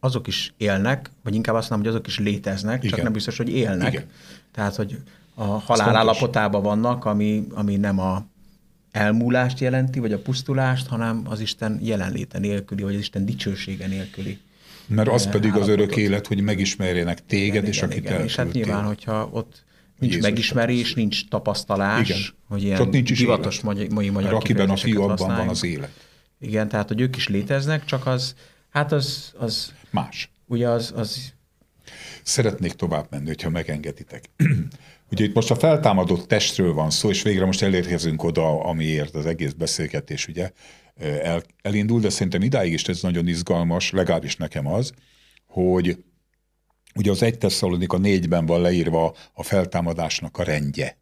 Speaker 3: azok is élnek, vagy inkább azt mondom, hogy azok is léteznek, Igen. csak nem biztos, hogy élnek. Igen. Tehát, hogy a halál állapotában vannak, ami, ami nem a elmúlást jelenti, vagy a pusztulást, hanem az Isten jelenléte
Speaker 1: nélküli, vagy az Isten dicsősége nélküli.
Speaker 3: Mert az eh, pedig az örök élet,
Speaker 1: hogy megismerjenek téged, igen, és igen, akit igen. És hát nyilván,
Speaker 3: hogyha ott nincs Jézus megismerés, tapasztal. nincs tapasztalás, igen. hogy ilyen ott nincs is divatos élet. mai magyar Mert akiben a fiú, abban van az élet. Igen, tehát, hogy ők is léteznek, csak az, hát az... az Más. Ugye az, az...
Speaker 1: Szeretnék tovább menni, hogyha megengeditek. <clears throat> Ugye itt most a feltámadott testről van szó, és végre most elérkezünk oda, amiért az egész beszélgetés ugye el, elindul, de szerintem idáig is ez nagyon izgalmas, legalábbis nekem az, hogy ugye az egy a négyben van leírva a feltámadásnak a rendje.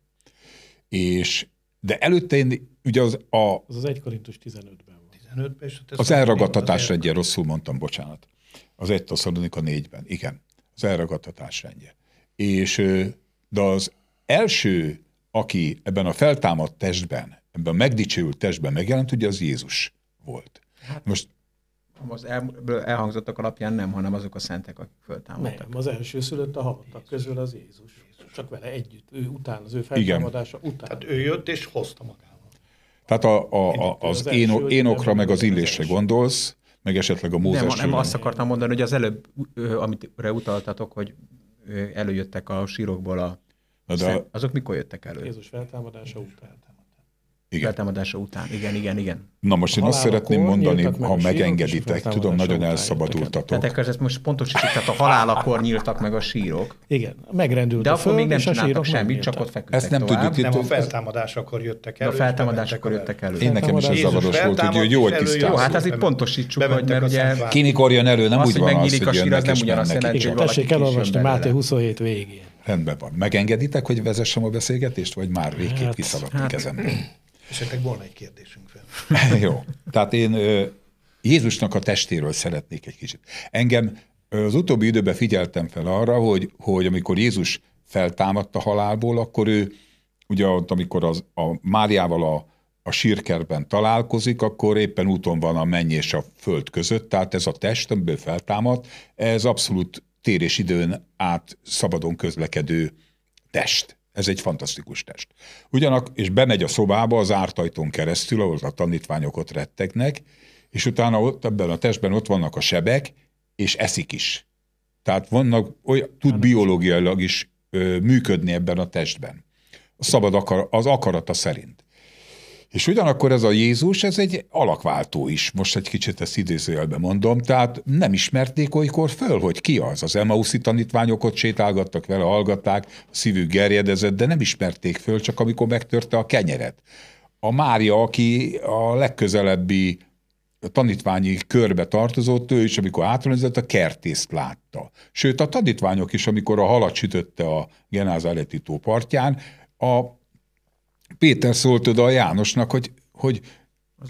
Speaker 1: És, de előtte én ugye az a... Az az 1 Korintus 15-ben van. 15-ben, és az elragadtatás rendje, rosszul mondtam, bocsánat. Az egy a négyben, igen. Az elragadtatás rendje. És de az első, aki ebben a feltámadt testben, ebben a megdicsőült testben megjelent, ugye az Jézus volt. Hát, Most
Speaker 3: az el, elhangzottak alapján nem, hanem azok a szentek, akik feltámadtak. Nem,
Speaker 2: az első szülött a halottak közül az Jézus. Csak vele együtt, ő után, az ő feltámadása Igen. után. Tehát ő jött és hozta magával.
Speaker 1: Tehát a, a, a, az, az én, énokra meg az illésre gondolsz, meg esetleg a Mózesről. Nem, nem azt
Speaker 3: akartam mondani, hogy az előbb, amit utaltatok, hogy előjöttek a sírokból a
Speaker 1: Na de a... Azok
Speaker 3: mikor jöttek elő? Jézus feltámadása után. Igen. Feltámadása után, igen, igen, igen. Na most én azt szeretném mondani, ha megengeditek, tudom,
Speaker 1: nagyon elszabadultatok.
Speaker 3: Tehát ez most pontosítsuk, tehát a halálakor nyíltak meg a sírok. Igen, megrendült De a föl, még nem csináltak semmit, csak ott feküdtek Ezt nem tovább. tudjuk Nem, a feltámadásakor jöttek elő. De a feltámadásakor jöttek elő. Én nekem is ez zavaros volt, hogy jó, tisztán. Jó, hát ez itt pontosítsuk, hogy
Speaker 4: mert ugye... Kinikor jön elő, nem úgy van az, hogy jönnek és mennek. Tessék elolvasni Máté
Speaker 1: 27 végén. Rendben van. Megengeditek, hogy vezessem a beszélgetést, vagy már végképp hát, kiszaladtunk hát. ezen?
Speaker 4: Esetleg <clears throat> volna egy kérdésünk
Speaker 1: fel. <clears throat> Jó. Tehát én Jézusnak a testéről szeretnék egy kicsit. Engem az utóbbi időben figyeltem fel arra, hogy, hogy amikor Jézus feltámadt a halálból, akkor ő, ugye ott, amikor az, a Máriával a, a sírkerben találkozik, akkor éppen úton van a menny és a föld között, tehát ez a test, amiből feltámadt, ez abszolút tér és időn át szabadon közlekedő test. Ez egy fantasztikus test. Ugyanak, és bemegy a szobába az ártajtón keresztül, ahol a tanítványok ott rettegnek, és utána ott, ebben a testben ott vannak a sebek, és eszik is. Tehát vannak, olyan, tud biológiailag is ö, működni ebben a testben. A szabad akar, az akarata szerint. És ugyanakkor ez a Jézus, ez egy alakváltó is, most egy kicsit ezt idézőjelben mondom, tehát nem ismerték olykor föl, hogy ki az. Az Emmauszi tanítványokot sétálgattak vele, hallgatták, a szívük gerjedezett, de nem ismerték föl, csak amikor megtörte a kenyeret. A Mária, aki a legközelebbi tanítványi körbe tartozott, ő is, amikor átrendezett, a kertészt látta. Sőt, a tanítványok is, amikor a halat sütötte a Genázáleti tó partján, a Péter szólt oda a Jánosnak, hogy, hogy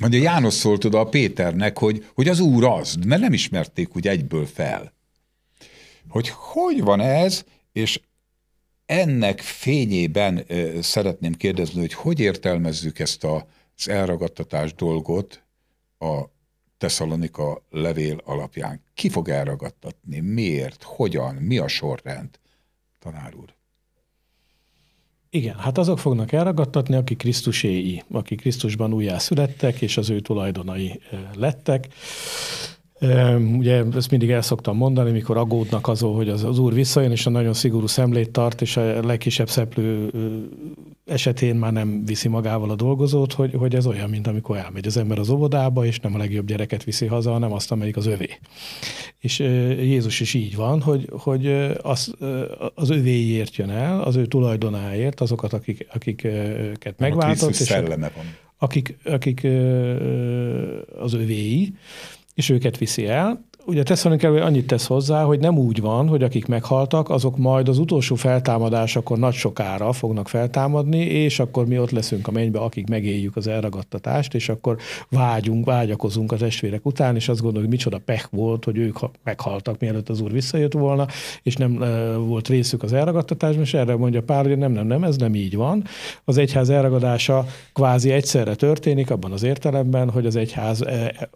Speaker 1: mondja, János szólt oda a Péternek, hogy, hogy az úr az, mert nem ismerték úgy egyből fel. Hogy hogy van ez, és ennek fényében ö, szeretném kérdezni, hogy hogy értelmezzük ezt a, az elragadtatás dolgot a Tesszalonika levél alapján. Ki fog elragadtatni? Miért? Hogyan? Mi a sorrend? Tanár úr.
Speaker 2: Igen, hát azok fognak elragadtatni, akik Krisztuséi, akik Krisztusban újjászülettek, és az ő tulajdonai lettek. Ugye ezt mindig el szoktam mondani, mikor aggódnak azó, hogy az, az úr visszajön, és a nagyon szigorú szemlét tart, és a legkisebb szeplő esetén már nem viszi magával a dolgozót, hogy, hogy ez olyan, mint amikor elmegy az ember az óvodába, és nem a legjobb gyereket viszi haza, hanem azt, amelyik az övé. És Jézus is így van, hogy, hogy az, az övéért jön el, az ő tulajdonáért, azokat, akik, akiket megváltott, és Akik, akik az övéi, és őket viszi el, ugye Tesszalonikában annyit tesz hozzá, hogy nem úgy van, hogy akik meghaltak, azok majd az utolsó feltámadásakor nagy sokára fognak feltámadni, és akkor mi ott leszünk a mennybe, akik megéljük az elragadtatást, és akkor vágyunk, vágyakozunk az testvérek után, és azt gondoljuk, hogy micsoda pech volt, hogy ők meghaltak, mielőtt az úr visszajött volna, és nem volt részük az elragadtatásban, és erre mondja Pál, hogy nem, nem, nem, ez nem így van. Az egyház elragadása kvázi egyszerre történik, abban az értelemben, hogy az egyház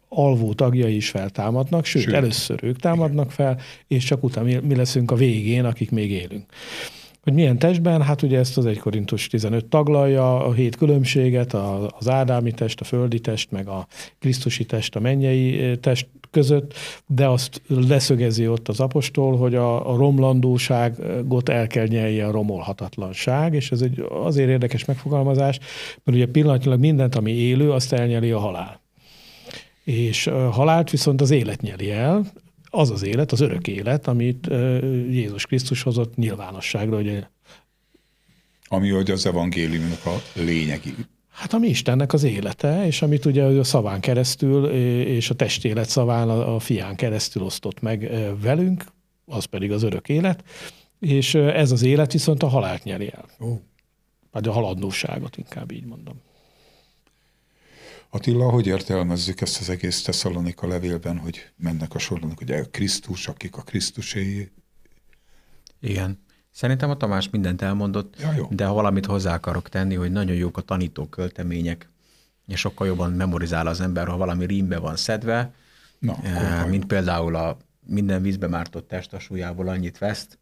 Speaker 2: alvó tagjai is feltámadnak, sőt, sőt először ők támadnak fel, és csak utána mi, mi leszünk a végén, akik még élünk. Hogy milyen testben? Hát ugye ezt az 1 Korintus 15 taglalja, a hét különbséget, a, az ádámi test, a földi test, meg a krisztusi test, a mennyei eh, test között, de azt leszögezi ott az apostol, hogy a, a romlandóságot el kell nyelje a romolhatatlanság, és ez egy azért érdekes megfogalmazás, mert ugye pillanatnyilag mindent, ami élő, azt elnyeli a halál. És halált viszont az élet nyeli el, az az élet, az örök élet, amit Jézus Krisztus hozott nyilvánosságra, ugye
Speaker 1: ami hogy az evangéliumnak a lényegi.
Speaker 2: Hát ami Istennek az élete, és amit ugye a szaván keresztül, és a testélet szaván a fián keresztül osztott meg velünk, az pedig az örök élet, és ez az élet viszont a halált nyeri el. Oh. Hát, Vagy a haladnóságot, inkább így mondom.
Speaker 1: Attila, hogy értelmezzük ezt az egész Tesszalonika levélben, hogy mennek a sornak, hogy a Krisztus, akik a Krisztuséi?
Speaker 3: Igen. Szerintem a Tamás mindent elmondott, ja, jó. de ha valamit hozzá akarok tenni, hogy nagyon jók a tanító költemények, és sokkal jobban memorizál az ember, ha valami rímbe van szedve, Na, e, mint például a minden vízbe mártott test a súlyából annyit veszt,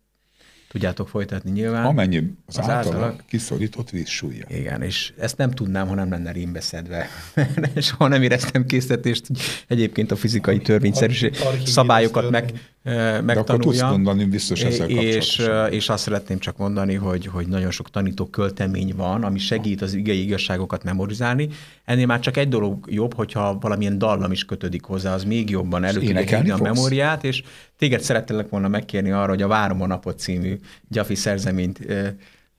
Speaker 3: tudjátok folytatni nyilván. Amennyi az, az általa általak, kiszorított vízsúlya. Igen, és ezt nem tudnám, ha nem lenne rémbeszedve. <laughs> Soha nem éreztem készítést, hogy egyébként a fizikai törvényszerűség szabályokat meg, megtanulja. De akkor tudsz mondani biztos ezzel és, és azt szeretném csak mondani, hogy, hogy nagyon sok tanító költemény van, ami segít az igei igazságokat memorizálni. Ennél már csak egy dolog jobb, hogyha valamilyen dallam is kötődik hozzá, az még jobban elő a memóriát, és téged szerettelek volna megkérni arra, hogy a Várom a napot című Gyafi szerzeményt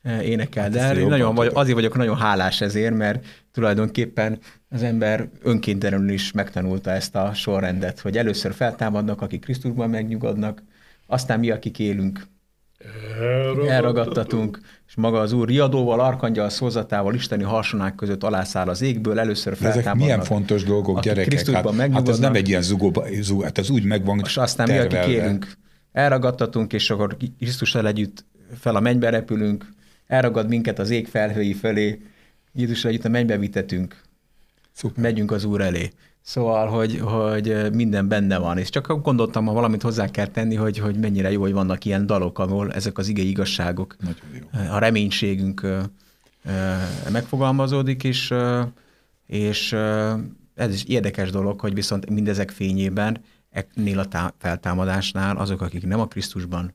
Speaker 3: énekel, hát de hát nagyon vagy, azért vagyok nagyon hálás ezért, mert tulajdonképpen az ember önkéntelenül is megtanulta ezt a sorrendet, hogy először feltámadnak, akik Krisztusban megnyugodnak, aztán mi, akik élünk,
Speaker 2: elragadtatunk,
Speaker 3: elragadtatunk és maga az Úr riadóval, arkangyal, szózatával, isteni harsonák között alászáll az égből, először feltámadnak. Ezek milyen fontos
Speaker 1: dolgok, gyerekek? Hát, hát ez nem egy ilyen zugóba, zugó, hát ez úgy megvan
Speaker 3: És aztán tervelve. mi, akik élünk, elragadtatunk, és akkor Krisztussal együtt fel a mennybe repülünk, elragad minket az ég felhői fölé, Jézusra együtt a mennybe vitetünk, Szuper. megyünk az Úr elé. Szóval, hogy, hogy minden benne van, és csak gondoltam, ha valamit hozzá kell tenni, hogy, hogy mennyire jó, hogy vannak ilyen dalok, ahol ezek az igei igazságok, eh, a reménységünk eh, eh, megfogalmazódik, és, és ez is érdekes dolog, hogy viszont mindezek fényében, ennél a feltámadásnál azok, akik nem a Krisztusban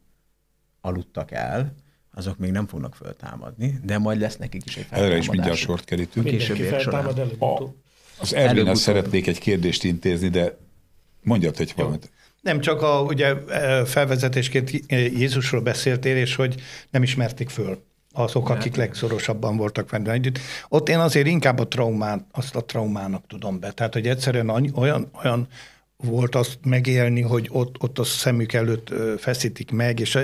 Speaker 3: aludtak el, azok még nem fognak föltámadni, de majd lesz nekik is egy feltámadás. Erre is mindjárt sort kerítünk.
Speaker 1: Később feltámad A, utóbb Az Ervinnel szeretnék egy kérdést intézni, de mondjad, hogy valamit.
Speaker 4: Nem csak a ugye, e, felvezetésként Jézusról beszéltél, és hogy nem ismerték föl azok, akik legszorosabban voltak benne, együtt. Ott én azért inkább a traumát, azt a traumának tudom be. Tehát, hogy egyszerűen olyan, olyan volt azt megélni, hogy ott, ott a szemük előtt feszítik meg, és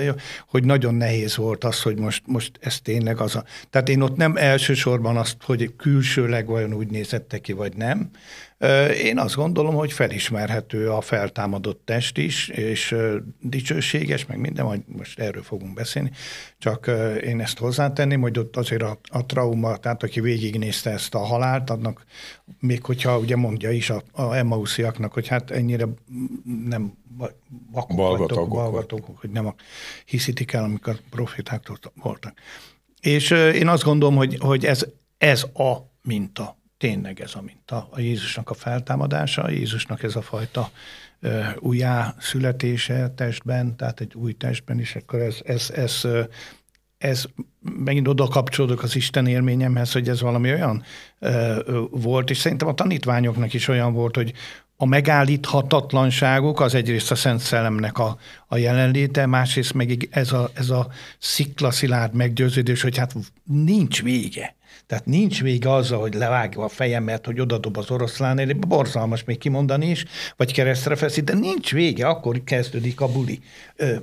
Speaker 4: hogy nagyon nehéz volt az, hogy most, most ez tényleg az a... Tehát én ott nem elsősorban azt, hogy külsőleg olyan úgy nézette ki, vagy nem, én azt gondolom, hogy felismerhető a feltámadott test is, és dicsőséges, meg minden, majd most erről fogunk beszélni, csak én ezt hozzátenném, hogy ott azért a, a trauma, tehát aki végignézte ezt a halált, annak, még hogyha ugye mondja is a, a emmausiaknak, hogy hát ennyire nem vakok vagytok, hogy nem hiszítik el, amikor profitáktól voltak. És én azt gondolom, hogy, hogy ez, ez a minta tényleg ez a minta, a Jézusnak a feltámadása, a Jézusnak ez a fajta ö, újjá születése testben, tehát egy új testben, és akkor ez, ez, ez, ez, ez megint oda kapcsolódok az Isten élményemhez, hogy ez valami olyan ö, ö, volt, és szerintem a tanítványoknak is olyan volt, hogy, a megállíthatatlanságuk, az egyrészt a Szent Szellemnek a, a jelenléte, másrészt meg ez a, ez a sziklaszilárd meggyőződés, hogy hát nincs vége. Tehát nincs vége azzal, hogy levágja a fejemet, hogy odadob az oroszlán elé, borzalmas még kimondani is, vagy keresztre feszít, de nincs vége, akkor kezdődik a buli. Ö,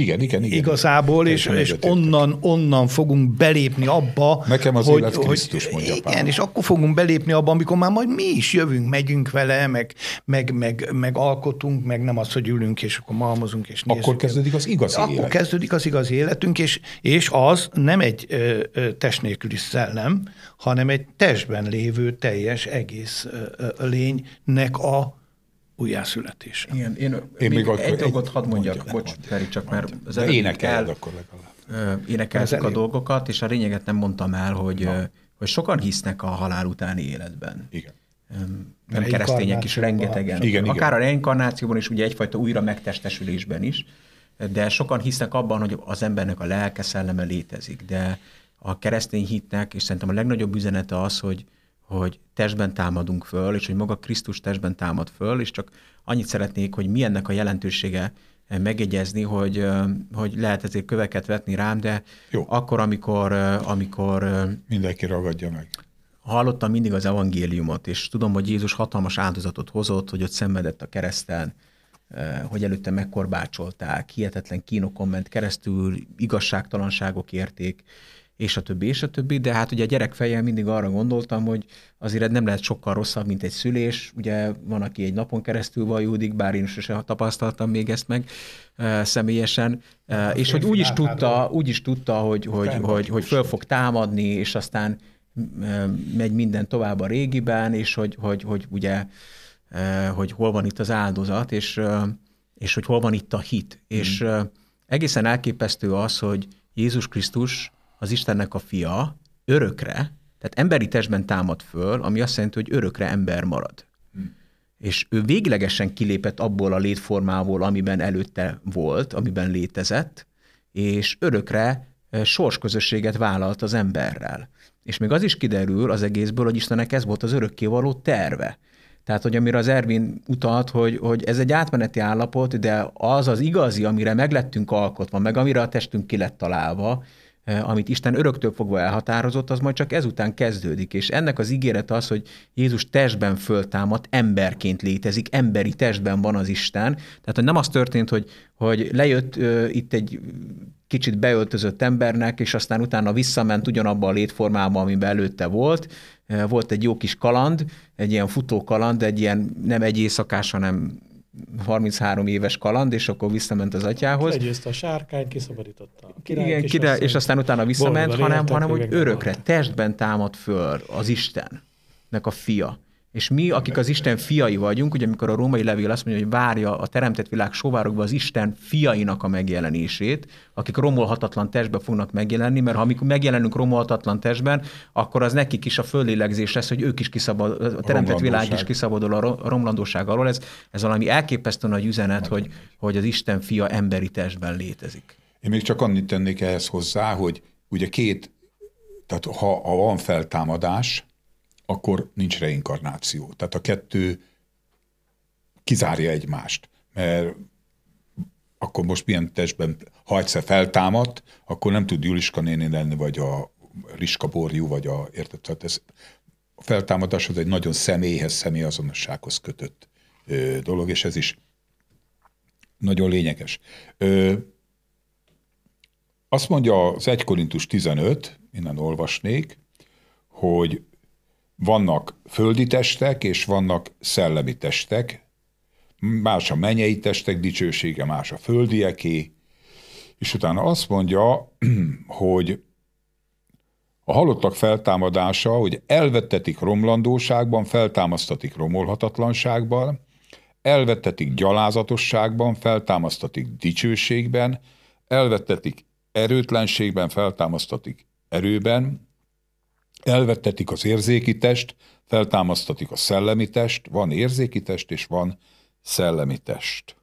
Speaker 4: igen, igen, igen. Igazából, igen. és, és onnan, onnan fogunk belépni abba,
Speaker 1: Nekem az hogy, élet Krisztus, hogy, mondja Igen, és
Speaker 4: akkor fogunk belépni abba, amikor már majd mi is jövünk, megyünk vele, meg, meg, meg, meg alkotunk, meg nem az, hogy ülünk, és akkor malmozunk, és nézzük. Akkor
Speaker 1: kezdődik az igazi akkor élet. Akkor
Speaker 4: kezdődik az igazi életünk, és, és az nem egy ö, ö, test nélküli szellem, hanem egy testben lévő teljes egész ö, ö, lénynek a újjászületése.
Speaker 3: Igen, én, én még, még egy dolgot hadd mondjak, mondja, bocs, Feri, csak mondja, már az előbb énekel, akkor legalább. Énekeltük a dolgokat, és a lényeget nem mondtam el, hogy, Na. hogy sokan hisznek a halál utáni életben. Igen.
Speaker 1: Nem keresztények is rengetegen. Igen, Akár igen. a
Speaker 3: reinkarnációban is, ugye egyfajta újra megtestesülésben is, de sokan hisznek abban, hogy az embernek a lelke szelleme létezik, de a keresztény hitnek, és szerintem a legnagyobb üzenete az, hogy, hogy testben támadunk föl, és hogy maga Krisztus testben támad föl, és csak annyit szeretnék, hogy mi ennek a jelentősége eh, megjegyezni, hogy, eh, hogy lehet ezért köveket vetni rám, de Jó. akkor, amikor, eh, amikor... Mindenki ragadja meg. Hallottam mindig az evangéliumot, és tudom, hogy Jézus hatalmas áldozatot hozott, hogy ott szenvedett a kereszten, hogy előtte megkorbácsolták, hihetetlen kínokon ment keresztül, igazságtalanságok érték, és a többi, és a többi, de hát ugye a gyerek fejjel mindig arra gondoltam, hogy azért nem lehet sokkal rosszabb, mint egy szülés, ugye van, aki egy napon keresztül vajúdik, bár én sosem tapasztaltam még ezt meg e, személyesen, e, és hogy úgy is tudta, úgy is tudta, hogy, hogy, hogy, hogy föl fog támadni, és aztán mm, eh, megy minden tovább a régiben, és hogy, hogy, hogy ugye, hogy hol van itt az áldozat, és, és hogy hol van itt a hit. Hmm. És egészen elképesztő az, hogy Jézus Krisztus az Istennek a fia örökre, tehát emberi testben támad föl, ami azt jelenti, hogy örökre ember marad. Hmm. És ő véglegesen kilépett abból a létformából, amiben előtte volt, amiben létezett, és örökre e, sorsközösséget vállalt az emberrel. És még az is kiderül az egészből, hogy Istennek ez volt az örökkévaló terve. Tehát, hogy amire az Ervin utalt, hogy, hogy ez egy átmeneti állapot, de az az igazi, amire meglettünk alkotva, meg amire a testünk ki lett találva, E, amit Isten öröktől fogva elhatározott, az majd csak ezután kezdődik. És ennek az ígéret az, hogy Jézus testben föltámadt, emberként létezik, emberi testben van az Isten. Tehát hogy nem az történt, hogy, hogy lejött uh, itt egy kicsit beöltözött embernek, és aztán utána visszament ugyanabba a létformába, amiben előtte volt. E, volt egy jó kis kaland, egy ilyen futókaland, egy ilyen nem egy éjszakás, hanem 33 éves kaland, és akkor visszament az atyához. Legyőzte
Speaker 2: a sárkány, kiszabadította a király, Igen, király, és aztán
Speaker 3: utána visszament, hanem, hanem hogy örökre, testben támad föl az Istennek a fia. És mi, akik az Isten fiai vagyunk, ugye amikor a római levél azt mondja, hogy várja a teremtett világ sovárokba az Isten fiainak a megjelenését, akik romolhatatlan testbe fognak megjelenni, mert ha amikor megjelenünk romolhatatlan testben, akkor az nekik is a föllélegzés lesz, hogy ők is kiszabad, a teremtett a világ is kiszabadul a romlandóság alól. Ez, ez valami elképesztő
Speaker 1: nagy üzenet, hogy, hogy az Isten fia emberi testben létezik. Én még csak annyit tennék ehhez hozzá, hogy ugye két, tehát ha, ha van feltámadás, akkor nincs reinkarnáció. Tehát a kettő kizárja egymást, mert akkor most milyen testben, ha egyszer feltámadt, akkor nem tud Juliska néni lenni, vagy a Liska Borjú, vagy a, érted? Tehát ez, a feltámadás az egy nagyon személyhez, személyazonossághoz kötött ö, dolog, és ez is nagyon lényeges. Ö, azt mondja az 1 Korintus 15, innen olvasnék, hogy vannak földi testek, és vannak szellemi testek, más a menyei testek dicsősége, más a földieké, és utána azt mondja, <clears throat> hogy a halottak feltámadása, hogy elvettetik romlandóságban, feltámasztatik romolhatatlanságban, elvettetik gyalázatosságban, feltámasztatik dicsőségben, elvettetik erőtlenségben, feltámasztatik erőben, elvettetik az érzéki test, feltámasztatik a szellemi test, van érzéki test és van szellemi test.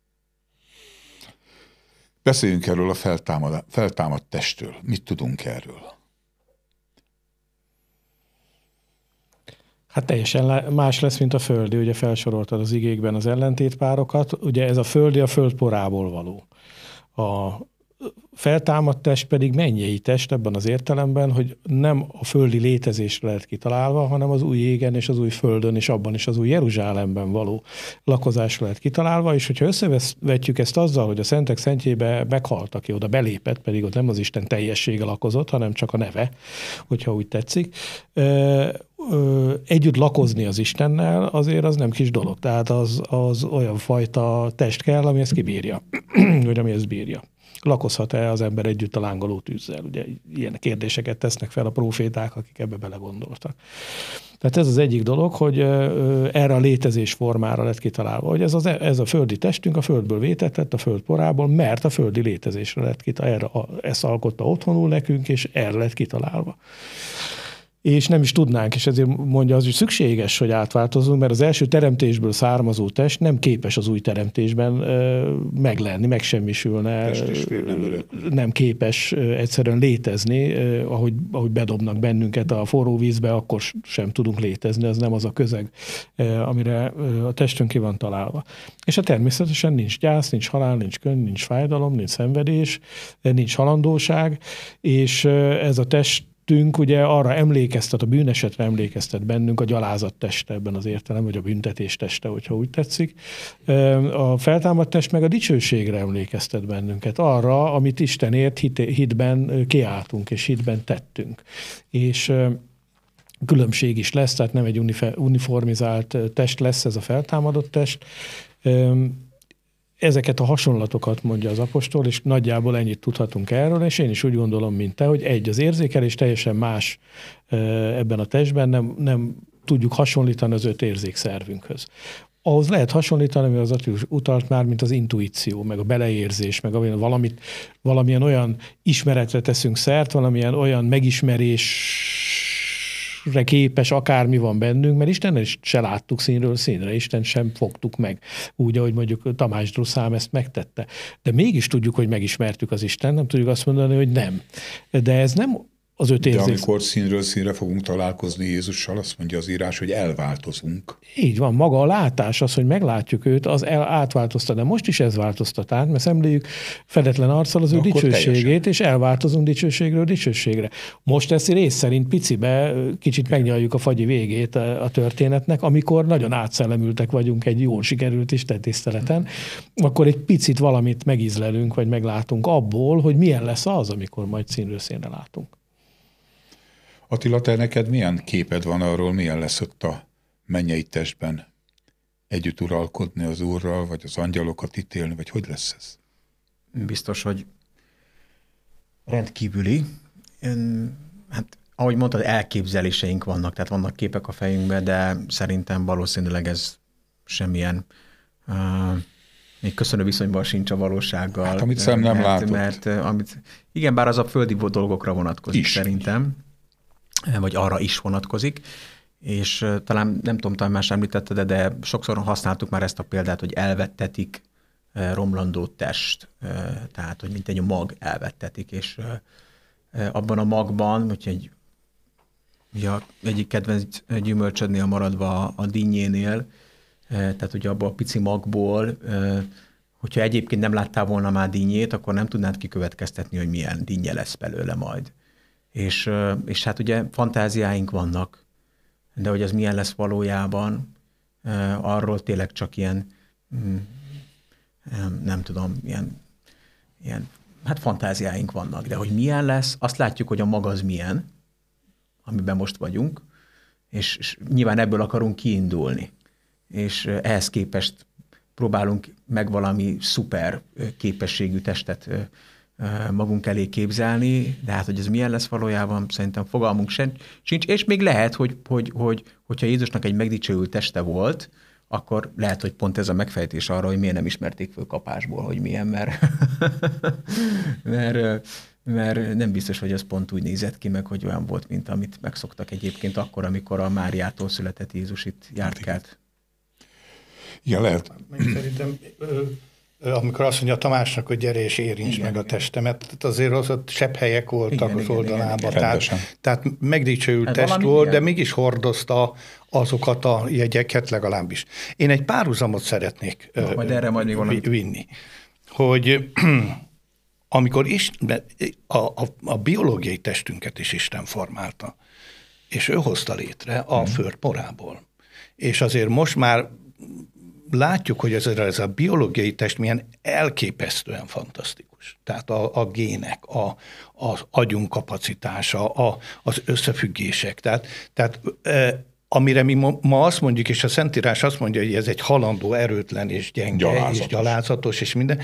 Speaker 1: Beszéljünk erről a feltámad, feltámadt testről. Mit tudunk erről?
Speaker 2: Hát teljesen más lesz, mint a földi. Ugye felsoroltad az igékben az ellentétpárokat. Ugye ez a földi a földporából való. A feltámadt test pedig mennyei test ebben az értelemben, hogy nem a földi létezésre lett kitalálva, hanem az új égen és az új földön, és abban is az új Jeruzsálemben való lakozásra lett kitalálva, és hogyha összevetjük ezt azzal, hogy a Szentek Szentjébe meghalt, aki oda belépett, pedig ott nem az Isten teljessége lakozott, hanem csak a neve, hogyha úgy tetszik, együtt lakozni az Istennel, azért az nem kis dolog. Tehát az, az olyan fajta test kell, ami ezt kibírja, <clears throat> vagy ami ezt bírja lakozhat-e az ember együtt a lángoló tűzzel? Ugye ilyen kérdéseket tesznek fel a proféták, akik ebbe belegondoltak. Tehát ez az egyik dolog, hogy erre a létezés formára lett kitalálva, hogy ez, az, e, ez a földi testünk a földből vétett lett, a föld porából, mert a földi létezésre lett kitalálva, erre a, ezt alkotta otthonul nekünk, és erre lett kitalálva és nem is tudnánk, és ezért mondja az, hogy szükséges, hogy átváltozunk, mert az első teremtésből származó test nem képes az új teremtésben meglenni, megsemmisülne, nem képes egyszerűen létezni, ahogy, ahogy bedobnak bennünket a forró vízbe, akkor sem tudunk létezni, ez nem az a közeg, amire a testünk ki van találva. És a hát természetesen nincs gyász, nincs halál, nincs könny, nincs fájdalom, nincs szenvedés, nincs halandóság, és ez a test tettünk, ugye arra emlékeztet, a bűnesetre emlékeztet bennünk a gyalázat teste ebben az értelem, vagy a büntetés teste, hogyha úgy tetszik. A feltámadt test meg a dicsőségre emlékeztet bennünket, arra, amit Istenért hit, hitben kiáltunk és hitben tettünk. És különbség is lesz, tehát nem egy uniformizált test lesz ez a feltámadott test, ezeket a hasonlatokat mondja az apostol, és nagyjából ennyit tudhatunk erről, és én is úgy gondolom, mint te, hogy egy, az érzékelés teljesen más ebben a testben, nem, nem tudjuk hasonlítani az öt érzékszervünkhöz. Ahhoz lehet hasonlítani, ami az Attilus utalt már, mint az intuíció, meg a beleérzés, meg a valamit, valamilyen olyan ismeretre teszünk szert, valamilyen olyan megismerés színre képes akármi van bennünk, mert Istenre is se láttuk színről színre, Isten sem fogtuk meg, úgy, ahogy mondjuk Tamás Druszám ezt megtette. De mégis tudjuk, hogy megismertük az Isten, nem tudjuk azt mondani, hogy nem. De ez nem az öt érzés. De amikor
Speaker 1: színről színre fogunk találkozni Jézussal, azt mondja az írás, hogy elváltozunk.
Speaker 2: Így van, maga a látás, az, hogy meglátjuk őt, az el, átváltozta, de most is ez változtat át, mert szemléljük fedetlen arccal az ő dicsőségét, teljesen. és elváltozunk dicsőségről dicsőségre. Most ezt rész szerint picibe kicsit megnyaljuk a fagyi végét a, a történetnek, amikor nagyon átszellemültek vagyunk egy jól sikerült Isten tiszteleten, akkor egy picit valamit megízlelünk, vagy meglátunk abból, hogy milyen lesz az, amikor majd színről színre látunk.
Speaker 1: Attila, te neked milyen képed van arról, milyen lesz ott a mennyei testben együtt uralkodni az Úrral, vagy az angyalokat ítélni, vagy hogy lesz ez? Biztos, hogy
Speaker 3: rendkívüli. Ön, hát, ahogy mondtad, elképzeléseink vannak, tehát vannak képek a fejünkben, de szerintem valószínűleg ez semmilyen uh, még köszönő viszonyban sincs a valósággal. Hát, amit szem nem mert, látott. Mert, amit, igen, bár az a földi dolgokra vonatkozik Is. szerintem vagy arra is vonatkozik, és talán nem tudom, talán más említetted, de sokszor használtuk már ezt a példát, hogy elvettetik romlandó test, tehát, hogy mint egy mag elvettetik, és abban a magban, hogy egy ugye egyik kedvenc gyümölcsödnél maradva a dinnyénél, tehát ugye abban a pici magból, hogyha egyébként nem láttál volna már dinnyét, akkor nem tudnád kikövetkeztetni, hogy milyen dinnye lesz belőle majd. És, és hát ugye fantáziáink vannak, de hogy az milyen lesz valójában, arról tényleg csak ilyen, mm, nem tudom, ilyen, ilyen hát fantáziáink vannak, de hogy milyen lesz, azt látjuk, hogy a maga az milyen, amiben most vagyunk, és, és nyilván ebből akarunk kiindulni. És ehhez képest próbálunk meg valami szuper képességű testet magunk elé képzelni, de hát, hogy ez milyen lesz valójában, szerintem fogalmunk sem, sincs, és még lehet, hogy, hogy, hogy hogyha Jézusnak egy megdicsőült teste volt, akkor lehet, hogy pont ez a megfejtés arra, hogy miért nem ismerték föl kapásból, hogy milyen, mert, <laughs> mert, mert nem biztos, hogy az pont úgy nézett ki, meg hogy olyan volt, mint amit megszoktak egyébként akkor, amikor a Máriától született Jézus itt hát járt kelt. Ja, lehet. Meg
Speaker 4: szerintem amikor azt mondja Tamásnak, hogy gyere és érints igen, meg a testemet, tehát azért az ott sebb helyek voltak igen, az oldalában, tehát, tehát megdicsőült hát, test volt, igen. de mégis hordozta azokat a jegyeket legalábbis. Én egy párhuzamot szeretnék Na, ö, majd erre majd még vinni, hogy <clears throat> amikor is a, a, a biológiai testünket is Isten formálta, és ő hozta létre a hmm. föld porából. És azért most már látjuk, hogy ez, ez a biológiai test milyen elképesztően fantasztikus. Tehát a, a gének, a, az agyunk kapacitása, a, az összefüggések. Tehát, tehát e, amire mi ma azt mondjuk, és a Szentírás azt mondja, hogy ez egy halandó, erőtlen és gyenge, gyalázatos. és gyalázatos, és minden,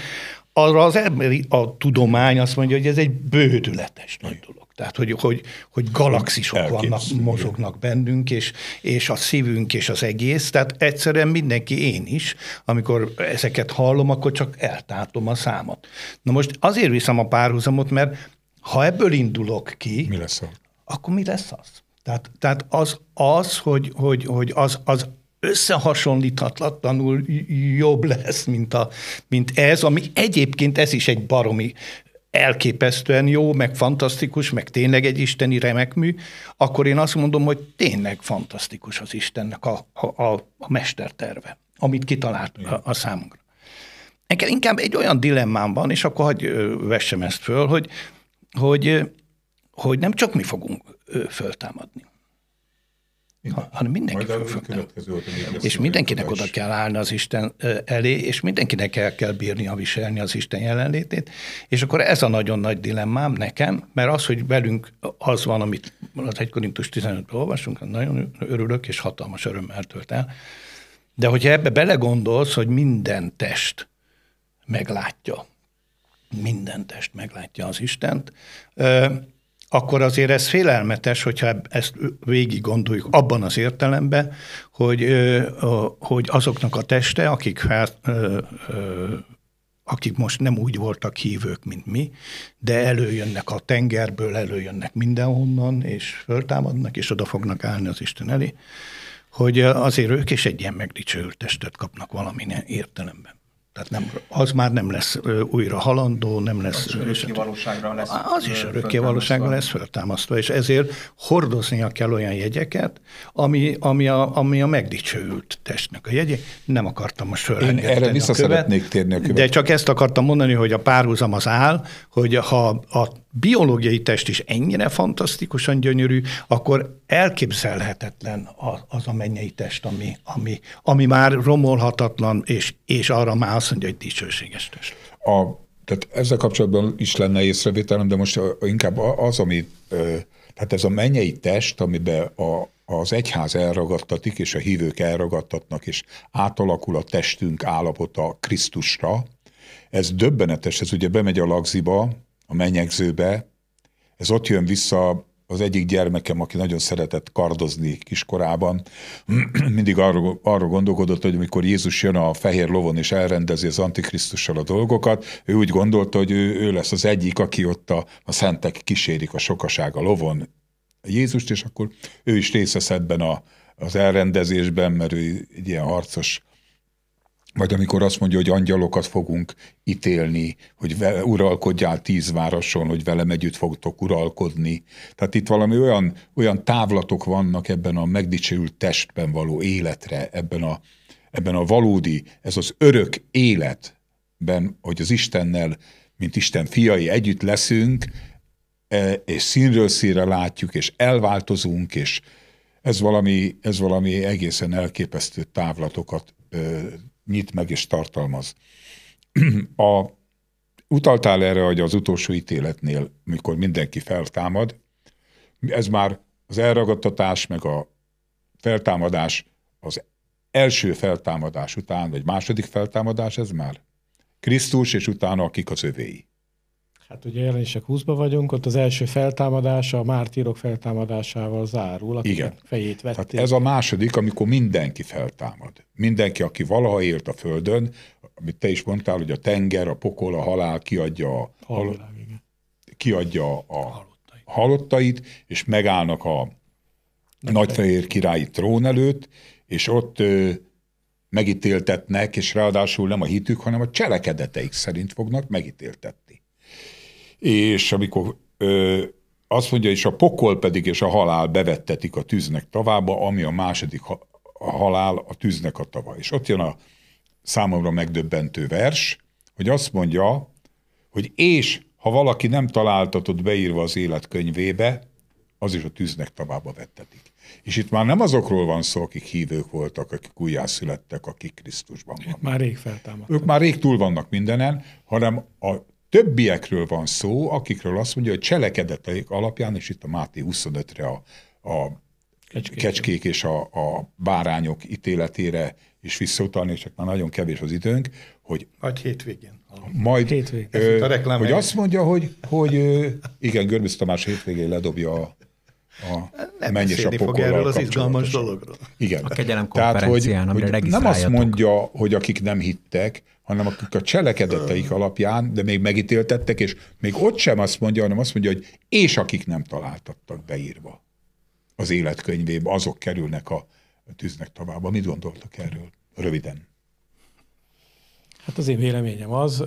Speaker 4: arra az emberi, a tudomány azt mondja, hogy ez egy bődületes nagy dolog. Tehát, hogy, hogy, hogy galaxisok Elképzelő. vannak, mozognak bennünk, és, és a szívünk, és az egész. Tehát egyszerűen mindenki, én is, amikor ezeket hallom, akkor csak eltátom a számot. Na most azért viszem a párhuzamot, mert ha ebből indulok ki, mi lesz az? akkor mi lesz az? Tehát, tehát az, az, hogy, hogy, hogy az, az összehasonlíthatatlanul jobb lesz, mint, a, mint ez, ami egyébként ez is egy baromi elképesztően jó, meg fantasztikus, meg tényleg egy isteni remek mű, akkor én azt mondom, hogy tényleg fantasztikus az Istennek a, a, a, a mesterterve, amit kitalált a, a számunkra. Nekem inkább egy olyan dilemmám van, és akkor hagyj vessem ezt föl, hogy, hogy, hogy nem csak mi fogunk föltámadni, minden. hanem mindenki
Speaker 1: Majd fog a
Speaker 4: És mindenkinek oda kell állni az Isten elé, és mindenkinek el kell bírni a viselni az Isten jelenlétét, és akkor ez a nagyon nagy dilemmám nekem, mert az, hogy velünk az van, amit az 1 Korintus 15-ben olvasunk, nagyon örülök, és hatalmas örömmel tölt el, de hogyha ebbe belegondolsz, hogy minden test meglátja, minden test meglátja az Istent, akkor azért ez félelmetes, hogyha ezt végig gondoljuk abban az értelemben, hogy, hogy azoknak a teste, akik, hát, akik most nem úgy voltak hívők, mint mi, de előjönnek a tengerből, előjönnek mindenhonnan, és föltámadnak, és oda fognak állni az Isten elé, hogy azért ők is egy ilyen megdicsőült testet kapnak valamilyen értelemben. Tehát nem, az már nem lesz újra halandó, nem lesz... Az örökké valóságra lesz. Az is örökké valóságra lesz föltámasztva, és ezért hordoznia kell olyan jegyeket, ami, ami, a, ami a megdicsőült testnek a jegye. Nem akartam most fölengedni erre vissza követ, szeretnék
Speaker 1: térni a követ. De csak
Speaker 4: ezt akartam mondani, hogy a párhuzam az áll, hogy ha a biológiai test is ennyire fantasztikusan gyönyörű, akkor elképzelhetetlen az a mennyei test, ami, ami, ami már romolhatatlan, és, és arra már azt mondja, hogy
Speaker 1: dicsőséges test. A, tehát ezzel kapcsolatban is lenne észrevételem, de most inkább az, ami, tehát ez a mennyei test, amiben a, az egyház elragadtatik, és a hívők elragadtatnak, és átalakul a testünk állapota Krisztusra, ez döbbenetes, ez ugye bemegy a lagziba, a menyegzőbe. Ez ott jön vissza az egyik gyermekem, aki nagyon szeretett kardozni kiskorában, <clears throat> mindig arra, arra gondolkodott, hogy amikor Jézus jön a fehér lovon és elrendezi az Antikrisztussal a dolgokat, ő úgy gondolta, hogy ő, ő lesz az egyik, aki ott a, a szentek kísérik a sokaság a lovon Jézust, és akkor ő is része ebben a, az elrendezésben, mert ő egy ilyen harcos vagy amikor azt mondja, hogy angyalokat fogunk ítélni, hogy vele uralkodjál tíz városon, hogy velem együtt fogtok uralkodni. Tehát itt valami olyan, olyan távlatok vannak ebben a megdicsőült testben való életre, ebben a, ebben a valódi, ez az örök életben, hogy az Istennel, mint Isten fiai együtt leszünk, e, és színről színre látjuk, és elváltozunk, és ez valami, ez valami egészen elképesztő távlatokat nyit meg és tartalmaz. <clears throat> A, utaltál erre, hogy az utolsó ítéletnél, mikor mindenki feltámad, ez már az elragadtatás, meg a feltámadás, az első feltámadás után, vagy második feltámadás, ez már Krisztus, és utána akik az övéi.
Speaker 2: Hát ugye jelenések 20-ban vagyunk, ott az első feltámadása a mártírok feltámadásával zárul, akik Igen. fejét hát vették. Hát
Speaker 1: ez a második, amikor mindenki feltámad. Mindenki, aki valaha élt a Földön, amit te is mondtál, hogy a tenger, a pokol, a halál kiadja a, Halvilág, hal... Igen. kiadja a, a halottait. halottait, és megállnak a nagyfehér királyi trón előtt, és ott megítéltetnek, és ráadásul nem a hitük, hanem a cselekedeteik szerint fognak megítéltetni és amikor ö, azt mondja, és a pokol pedig és a halál bevettetik a tűznek tavába, ami a második ha, a halál a tűznek a tava. És ott jön a számomra megdöbbentő vers, hogy azt mondja, hogy és ha valaki nem találtatott beírva az életkönyvébe, az is a tűznek tavába vettetik. És itt már nem azokról van szó, akik hívők voltak, akik újjászülettek, akik Krisztusban vannak. Már rég feltámadtak. Ők már rég túl vannak mindenen, hanem a többiekről van szó, akikről azt mondja, hogy cselekedeteik alapján, és itt a Máté 25-re a, a kecskék, kecskék és a, a bárányok ítéletére is visszautalni, csak már nagyon kevés az időnk, hogy... Vagy hétvégén. Majd, hétvégén. Ö, a hogy azt mondja, hogy, hogy ö, igen, Görbis Tamás hétvégén ledobja a, a nem mennyis a fog erről az izgalmas dologról.
Speaker 4: Igen. A kegyelem konferencián, Tehát, hogy, hogy nem azt mondja,
Speaker 1: hogy akik nem hittek, hanem akik a cselekedeteik alapján, de még megítéltettek, és még ott sem azt mondja, hanem azt mondja, hogy és akik nem találtattak beírva az életkönyvébe, azok kerülnek a tűznek tovább. Mit gondoltak erről? Röviden.
Speaker 2: Hát az én véleményem az,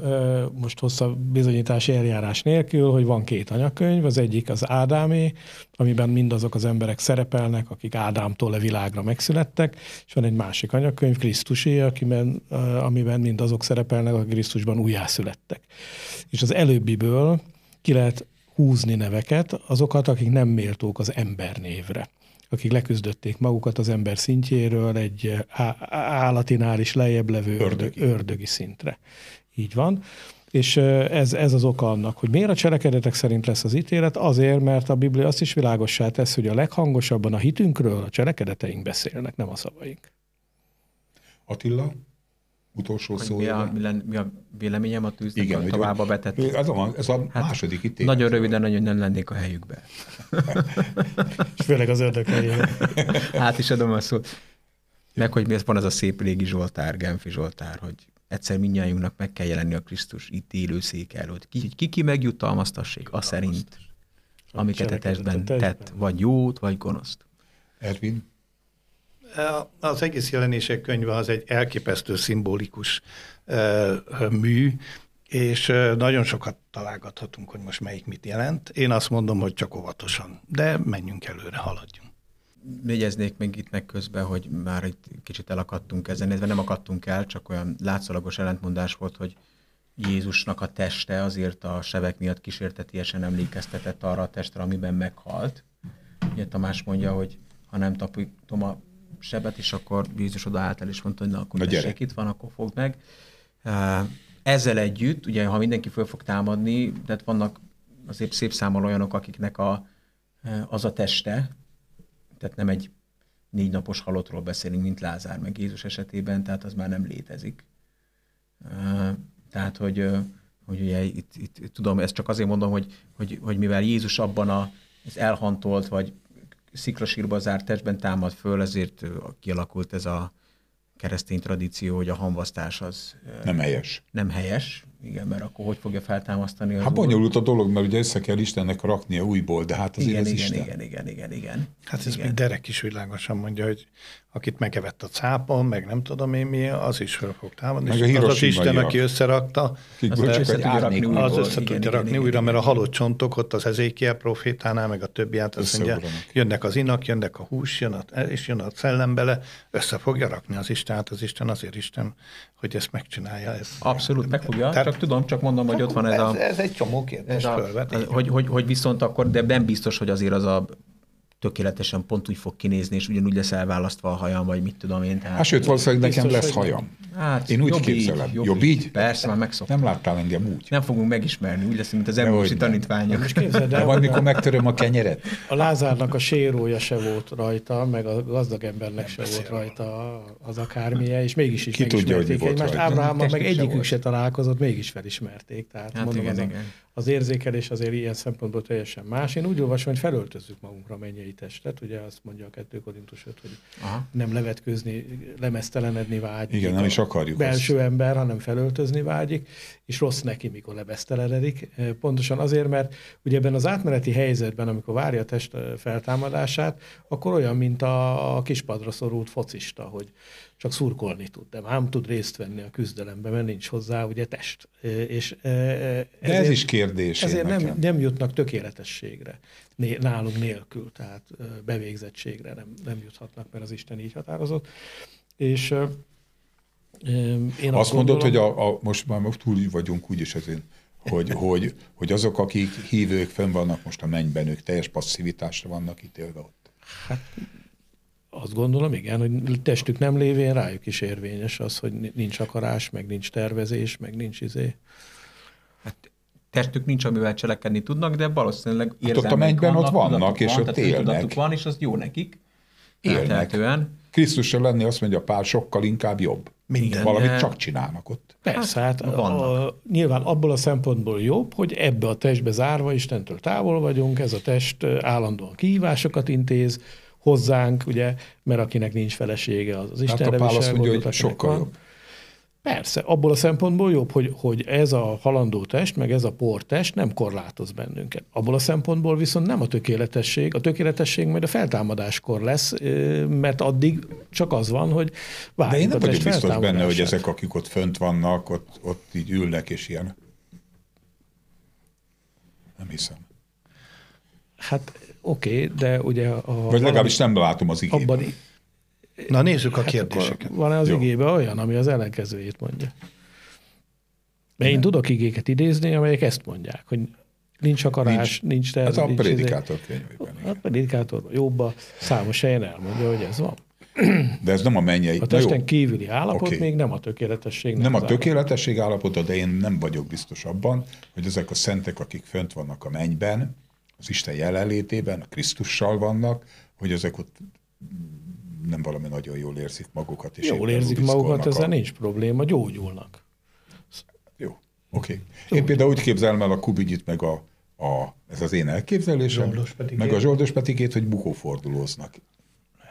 Speaker 2: most hosszabb bizonyítási eljárás nélkül, hogy van két anyakönyv, az egyik az Ádámé, amiben mindazok az emberek szerepelnek, akik Ádámtól a világra megszülettek, és van egy másik anyakönyv, Krisztusé, akiben, amiben mindazok szerepelnek, akik Krisztusban újjászülettek. És az előbbiből ki lehet húzni neveket, azokat, akik nem méltók az embernévre akik leküzdötték magukat az ember szintjéről egy eh, állatinál is lejjebb levő ördögi, ördögi szintre. Így van. És eh, ez, ez az oka annak, hogy miért a cselekedetek szerint lesz az ítélet? Azért, mert a Biblia azt is világossá tesz, hogy a leghangosabban a hitünkről a cselekedeteink beszélnek, nem a szavaink.
Speaker 3: Attila? utolsó szó. Mi a, mi a véleményem a tűznek Igen, a tovább a betett? Ez a, ez a hát második itt. Nagyon röviden, nagyon nem lennék a helyükbe. <laughs> És főleg az ördög <laughs> Hát is adom a szót. Meg, hogy miért van az a szép régi Zsoltár, Genfi Zsoltár, hogy egyszer mindnyájunknak meg kell jelenni a Krisztus itt élő szék előtt. Ki, ki, ki megjutalmaztassék, a szerint, amiket a testben tett, vagy jót, vagy gonoszt. Ervin?
Speaker 4: Az egész jelenések könyve az egy elképesztő szimbolikus mű, és nagyon sokat találgathatunk, hogy most melyik mit jelent. Én azt mondom, hogy csak óvatosan, de
Speaker 3: menjünk előre, haladjunk. Négyeznék még itt meg közben, hogy már egy kicsit elakadtunk ezen, illetve nem akadtunk el, csak olyan látszalagos ellentmondás volt, hogy Jézusnak a teste azért a sebek miatt kísértetiesen emlékeztetett arra a testre, amiben meghalt. Ugye Tamás mondja, hogy ha nem tapítom a sebet, és akkor Jézus odaállt el, és mondta, hogy na, akkor na, tessék, itt van, akkor fogd meg. Ezzel együtt, ugye, ha mindenki föl fog támadni, tehát vannak azért szép számmal olyanok, akiknek a, az a teste, tehát nem egy négy napos halottról beszélünk, mint Lázár, meg Jézus esetében, tehát az már nem létezik. Tehát, hogy, hogy ugye itt, itt, tudom, ezt csak azért mondom, hogy, hogy, hogy mivel Jézus abban a, az elhantolt, vagy sziklasírba zárt testben támad föl, ezért kialakult ez a keresztény tradíció, hogy a hamvasztás az... Nem helyes. Nem helyes, igen, mert akkor hogy fogja feltámasztani az Hát bonyolult a
Speaker 1: dolog, mert ugye össze kell Istennek raknia újból, de hát azért igen, az igen, Isten. Igen, igen, igen, igen. Hát ez igen. még
Speaker 3: Derek is világosan mondja, hogy
Speaker 4: akit megevett a cápa, meg nem tudom én mi, az is föl fog támadni. Meg a az, az Isten, aki összerakta, hát az, össze tudja rakni, újból. tudja igen, rakni igen, újra, igen. mert a halott csontok ott az Ezékiel profétánál, meg a többi, át, azt mondja, jönnek az inak, jönnek a hús, jön a, és jön a szellem bele, össze fogja rakni az Isten, hát az Isten azért Isten hogy ezt megcsinálja. Ez
Speaker 3: Abszolút megfogja. tehát, csak tudom, csak mondom, hogy ott van ez, ez a... Ez egy csomó kérdés a, fölvet, a, hogy, hogy, hogy viszont akkor, de nem biztos, hogy azért az a tökéletesen pont úgy fog kinézni, és ugyanúgy lesz elválasztva a hajam, vagy mit tudom én. Tehát, hát sőt, valószínűleg nekem biztos, lesz hajam. Hát, én úgy jobb képzelem. Így, jobb, jobb így? Persze, már megszoktam. Nem láttál engem úgy. Nem fogunk megismerni, úgy lesz, mint az emlősi tanítványok. Most képzeld el, majd, mikor
Speaker 1: megtöröm a kenyeret.
Speaker 2: A Lázárnak a sérója se volt rajta, meg a gazdag embernek se volt rajta az akármilyen, és mégis is Ki tudja, hogy volt egymást. Ábrahámmal meg egyikük se találkozott, mégis felismerték. Tehát hát mondom, igen, az, igen. az érzékelés azért ilyen szempontból teljesen más. Én úgy olvasom, hogy felöltözzük magunkra mennyei testet, ugye azt mondja a 2 Korintus 5, hogy Aha. nem levetkőzni, lemesztelenedni vágyik. Igen, nem is akarjuk. Belső azt. ember, hanem felöltözni vágyik, és rossz neki, mikor lemesztelenedik. Pontosan azért, mert ugye ebben az átmeneti helyzetben, amikor várja a test feltámadását, akkor olyan, mint a kispadra szorult focista, hogy csak szurkolni tud, de nem tud részt venni a küzdelembe, mert nincs hozzá ugye test. És ezért, de ez is kérdés. Ezért nem, nem jutnak tökéletességre nálunk nélkül, tehát bevégzettségre nem, nem juthatnak, mert az Isten így határozott. És én azt, azt mondod, gondolom, hogy
Speaker 1: a, a, most már most túl vagyunk úgyis ezért, hogy, <laughs> hogy, hogy azok, akik hívők fönn vannak most a mennyben, ők teljes passzivitásra vannak ítélve ott. Hát
Speaker 2: azt gondolom, igen, hogy testük nem lévén rájuk is érvényes az, hogy nincs akarás, meg nincs tervezés, meg nincs izé.
Speaker 3: Hát testük nincs, amivel cselekedni tudnak, de valószínűleg érzelmek hát ott a mennyben vannak, ott vannak, és van, ott tehát élnek. van, és az jó nekik.
Speaker 1: Élnek. Krisztusra lenni azt mondja, pár sokkal inkább jobb. Minden. Valamit csak csinálnak ott.
Speaker 2: Persze, hát vannak. A, nyilván abból a szempontból jobb, hogy ebbe a testbe zárva, Istentől távol vagyunk, ez a test állandóan kihívásokat intéz, hozzánk, ugye, mert akinek nincs felesége, az, az Isten hát a válasz mondja, hogy sokkal van. jobb. Persze, abból a szempontból jobb, hogy, hogy ez a halandó test, meg ez a portest nem korlátoz bennünket. Abból a szempontból viszont nem a tökéletesség. A tökéletesség majd a feltámadáskor lesz, mert addig csak az van, hogy várjuk De én nem vagyok biztos benne, hogy ezek,
Speaker 1: akik ott fönt vannak, ott, ott így ülnek és ilyen. Nem hiszem.
Speaker 2: Hát Oké, okay, de ugye a... Vagy legalábbis
Speaker 1: nem látom az igében. Abban,
Speaker 2: Na nézzük a hát kérdéseket. Van-e az igében olyan, ami az ellenkezőjét mondja? Mert én tudok igéket idézni, amelyek ezt mondják, hogy nincs akarás, nincs, nincs terv. Hát a nincs prédikátor
Speaker 1: izé. könyvében.
Speaker 2: A hát prédikátor jobban számos helyen elmondja, hogy ez van.
Speaker 1: De ez nem a mennyei. A testen jó.
Speaker 2: kívüli állapot okay. még nem a tökéletesség. Nem, nem a
Speaker 1: tökéletesség állapota, de én nem vagyok biztos abban, hogy ezek a szentek, akik fönt vannak a mennyben, az Isten jelenlétében, a Krisztussal vannak, hogy ezek ott nem valami nagyon jól érzik magukat. És jól érzik magukat, ezzel nincs
Speaker 2: probléma, gyógyulnak.
Speaker 1: Jó, oké. Okay. Én például úgy képzelem el a kubigyit meg a, a, ez az én elképzelésem, meg a zsoldos petikét, hogy bukófordulóznak.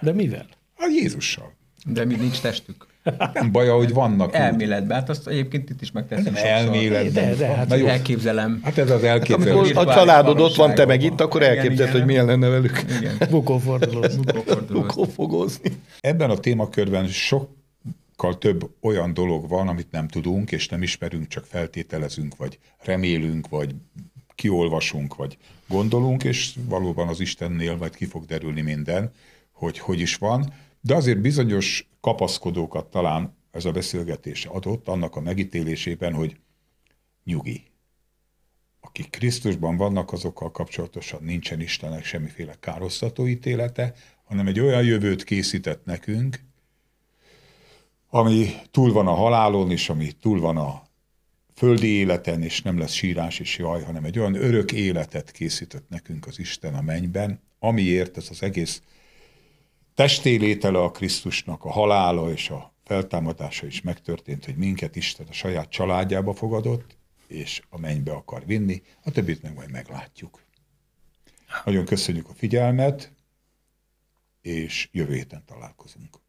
Speaker 2: De mivel? A Jézussal.
Speaker 3: De mi nincs testük. Nem baj, hogy vannak. Elméletben, hát azt egyébként itt is megteszem Elméletben. De, de, hát Na jó. elképzelem. Hát ez az hát elképzelés. Hát, a családod ott van, te meg
Speaker 1: itt, akkor elképzeled, hogy milyen lenne velük. Bukófogózni. <laughs> Ebben a témakörben sokkal több olyan dolog van, amit nem tudunk, és nem ismerünk, csak feltételezünk, vagy remélünk, vagy kiolvasunk, vagy gondolunk, és valóban az Istennél majd ki fog derülni minden, hogy hogy is van. De azért bizonyos kapaszkodókat talán ez a beszélgetés adott annak a megítélésében, hogy nyugi. Akik Krisztusban vannak, azokkal kapcsolatosan nincsen Istennek semmiféle károsztató ítélete, hanem egy olyan jövőt készített nekünk, ami túl van a halálon, és ami túl van a földi életen, és nem lesz sírás és jaj, hanem egy olyan örök életet készített nekünk az Isten a mennyben, amiért ez az egész testélétele a Krisztusnak, a halála és a feltámadása is megtörtént, hogy minket Isten a saját családjába fogadott, és a mennybe akar vinni, a többit meg majd meglátjuk. Nagyon köszönjük a figyelmet, és jövő héten találkozunk.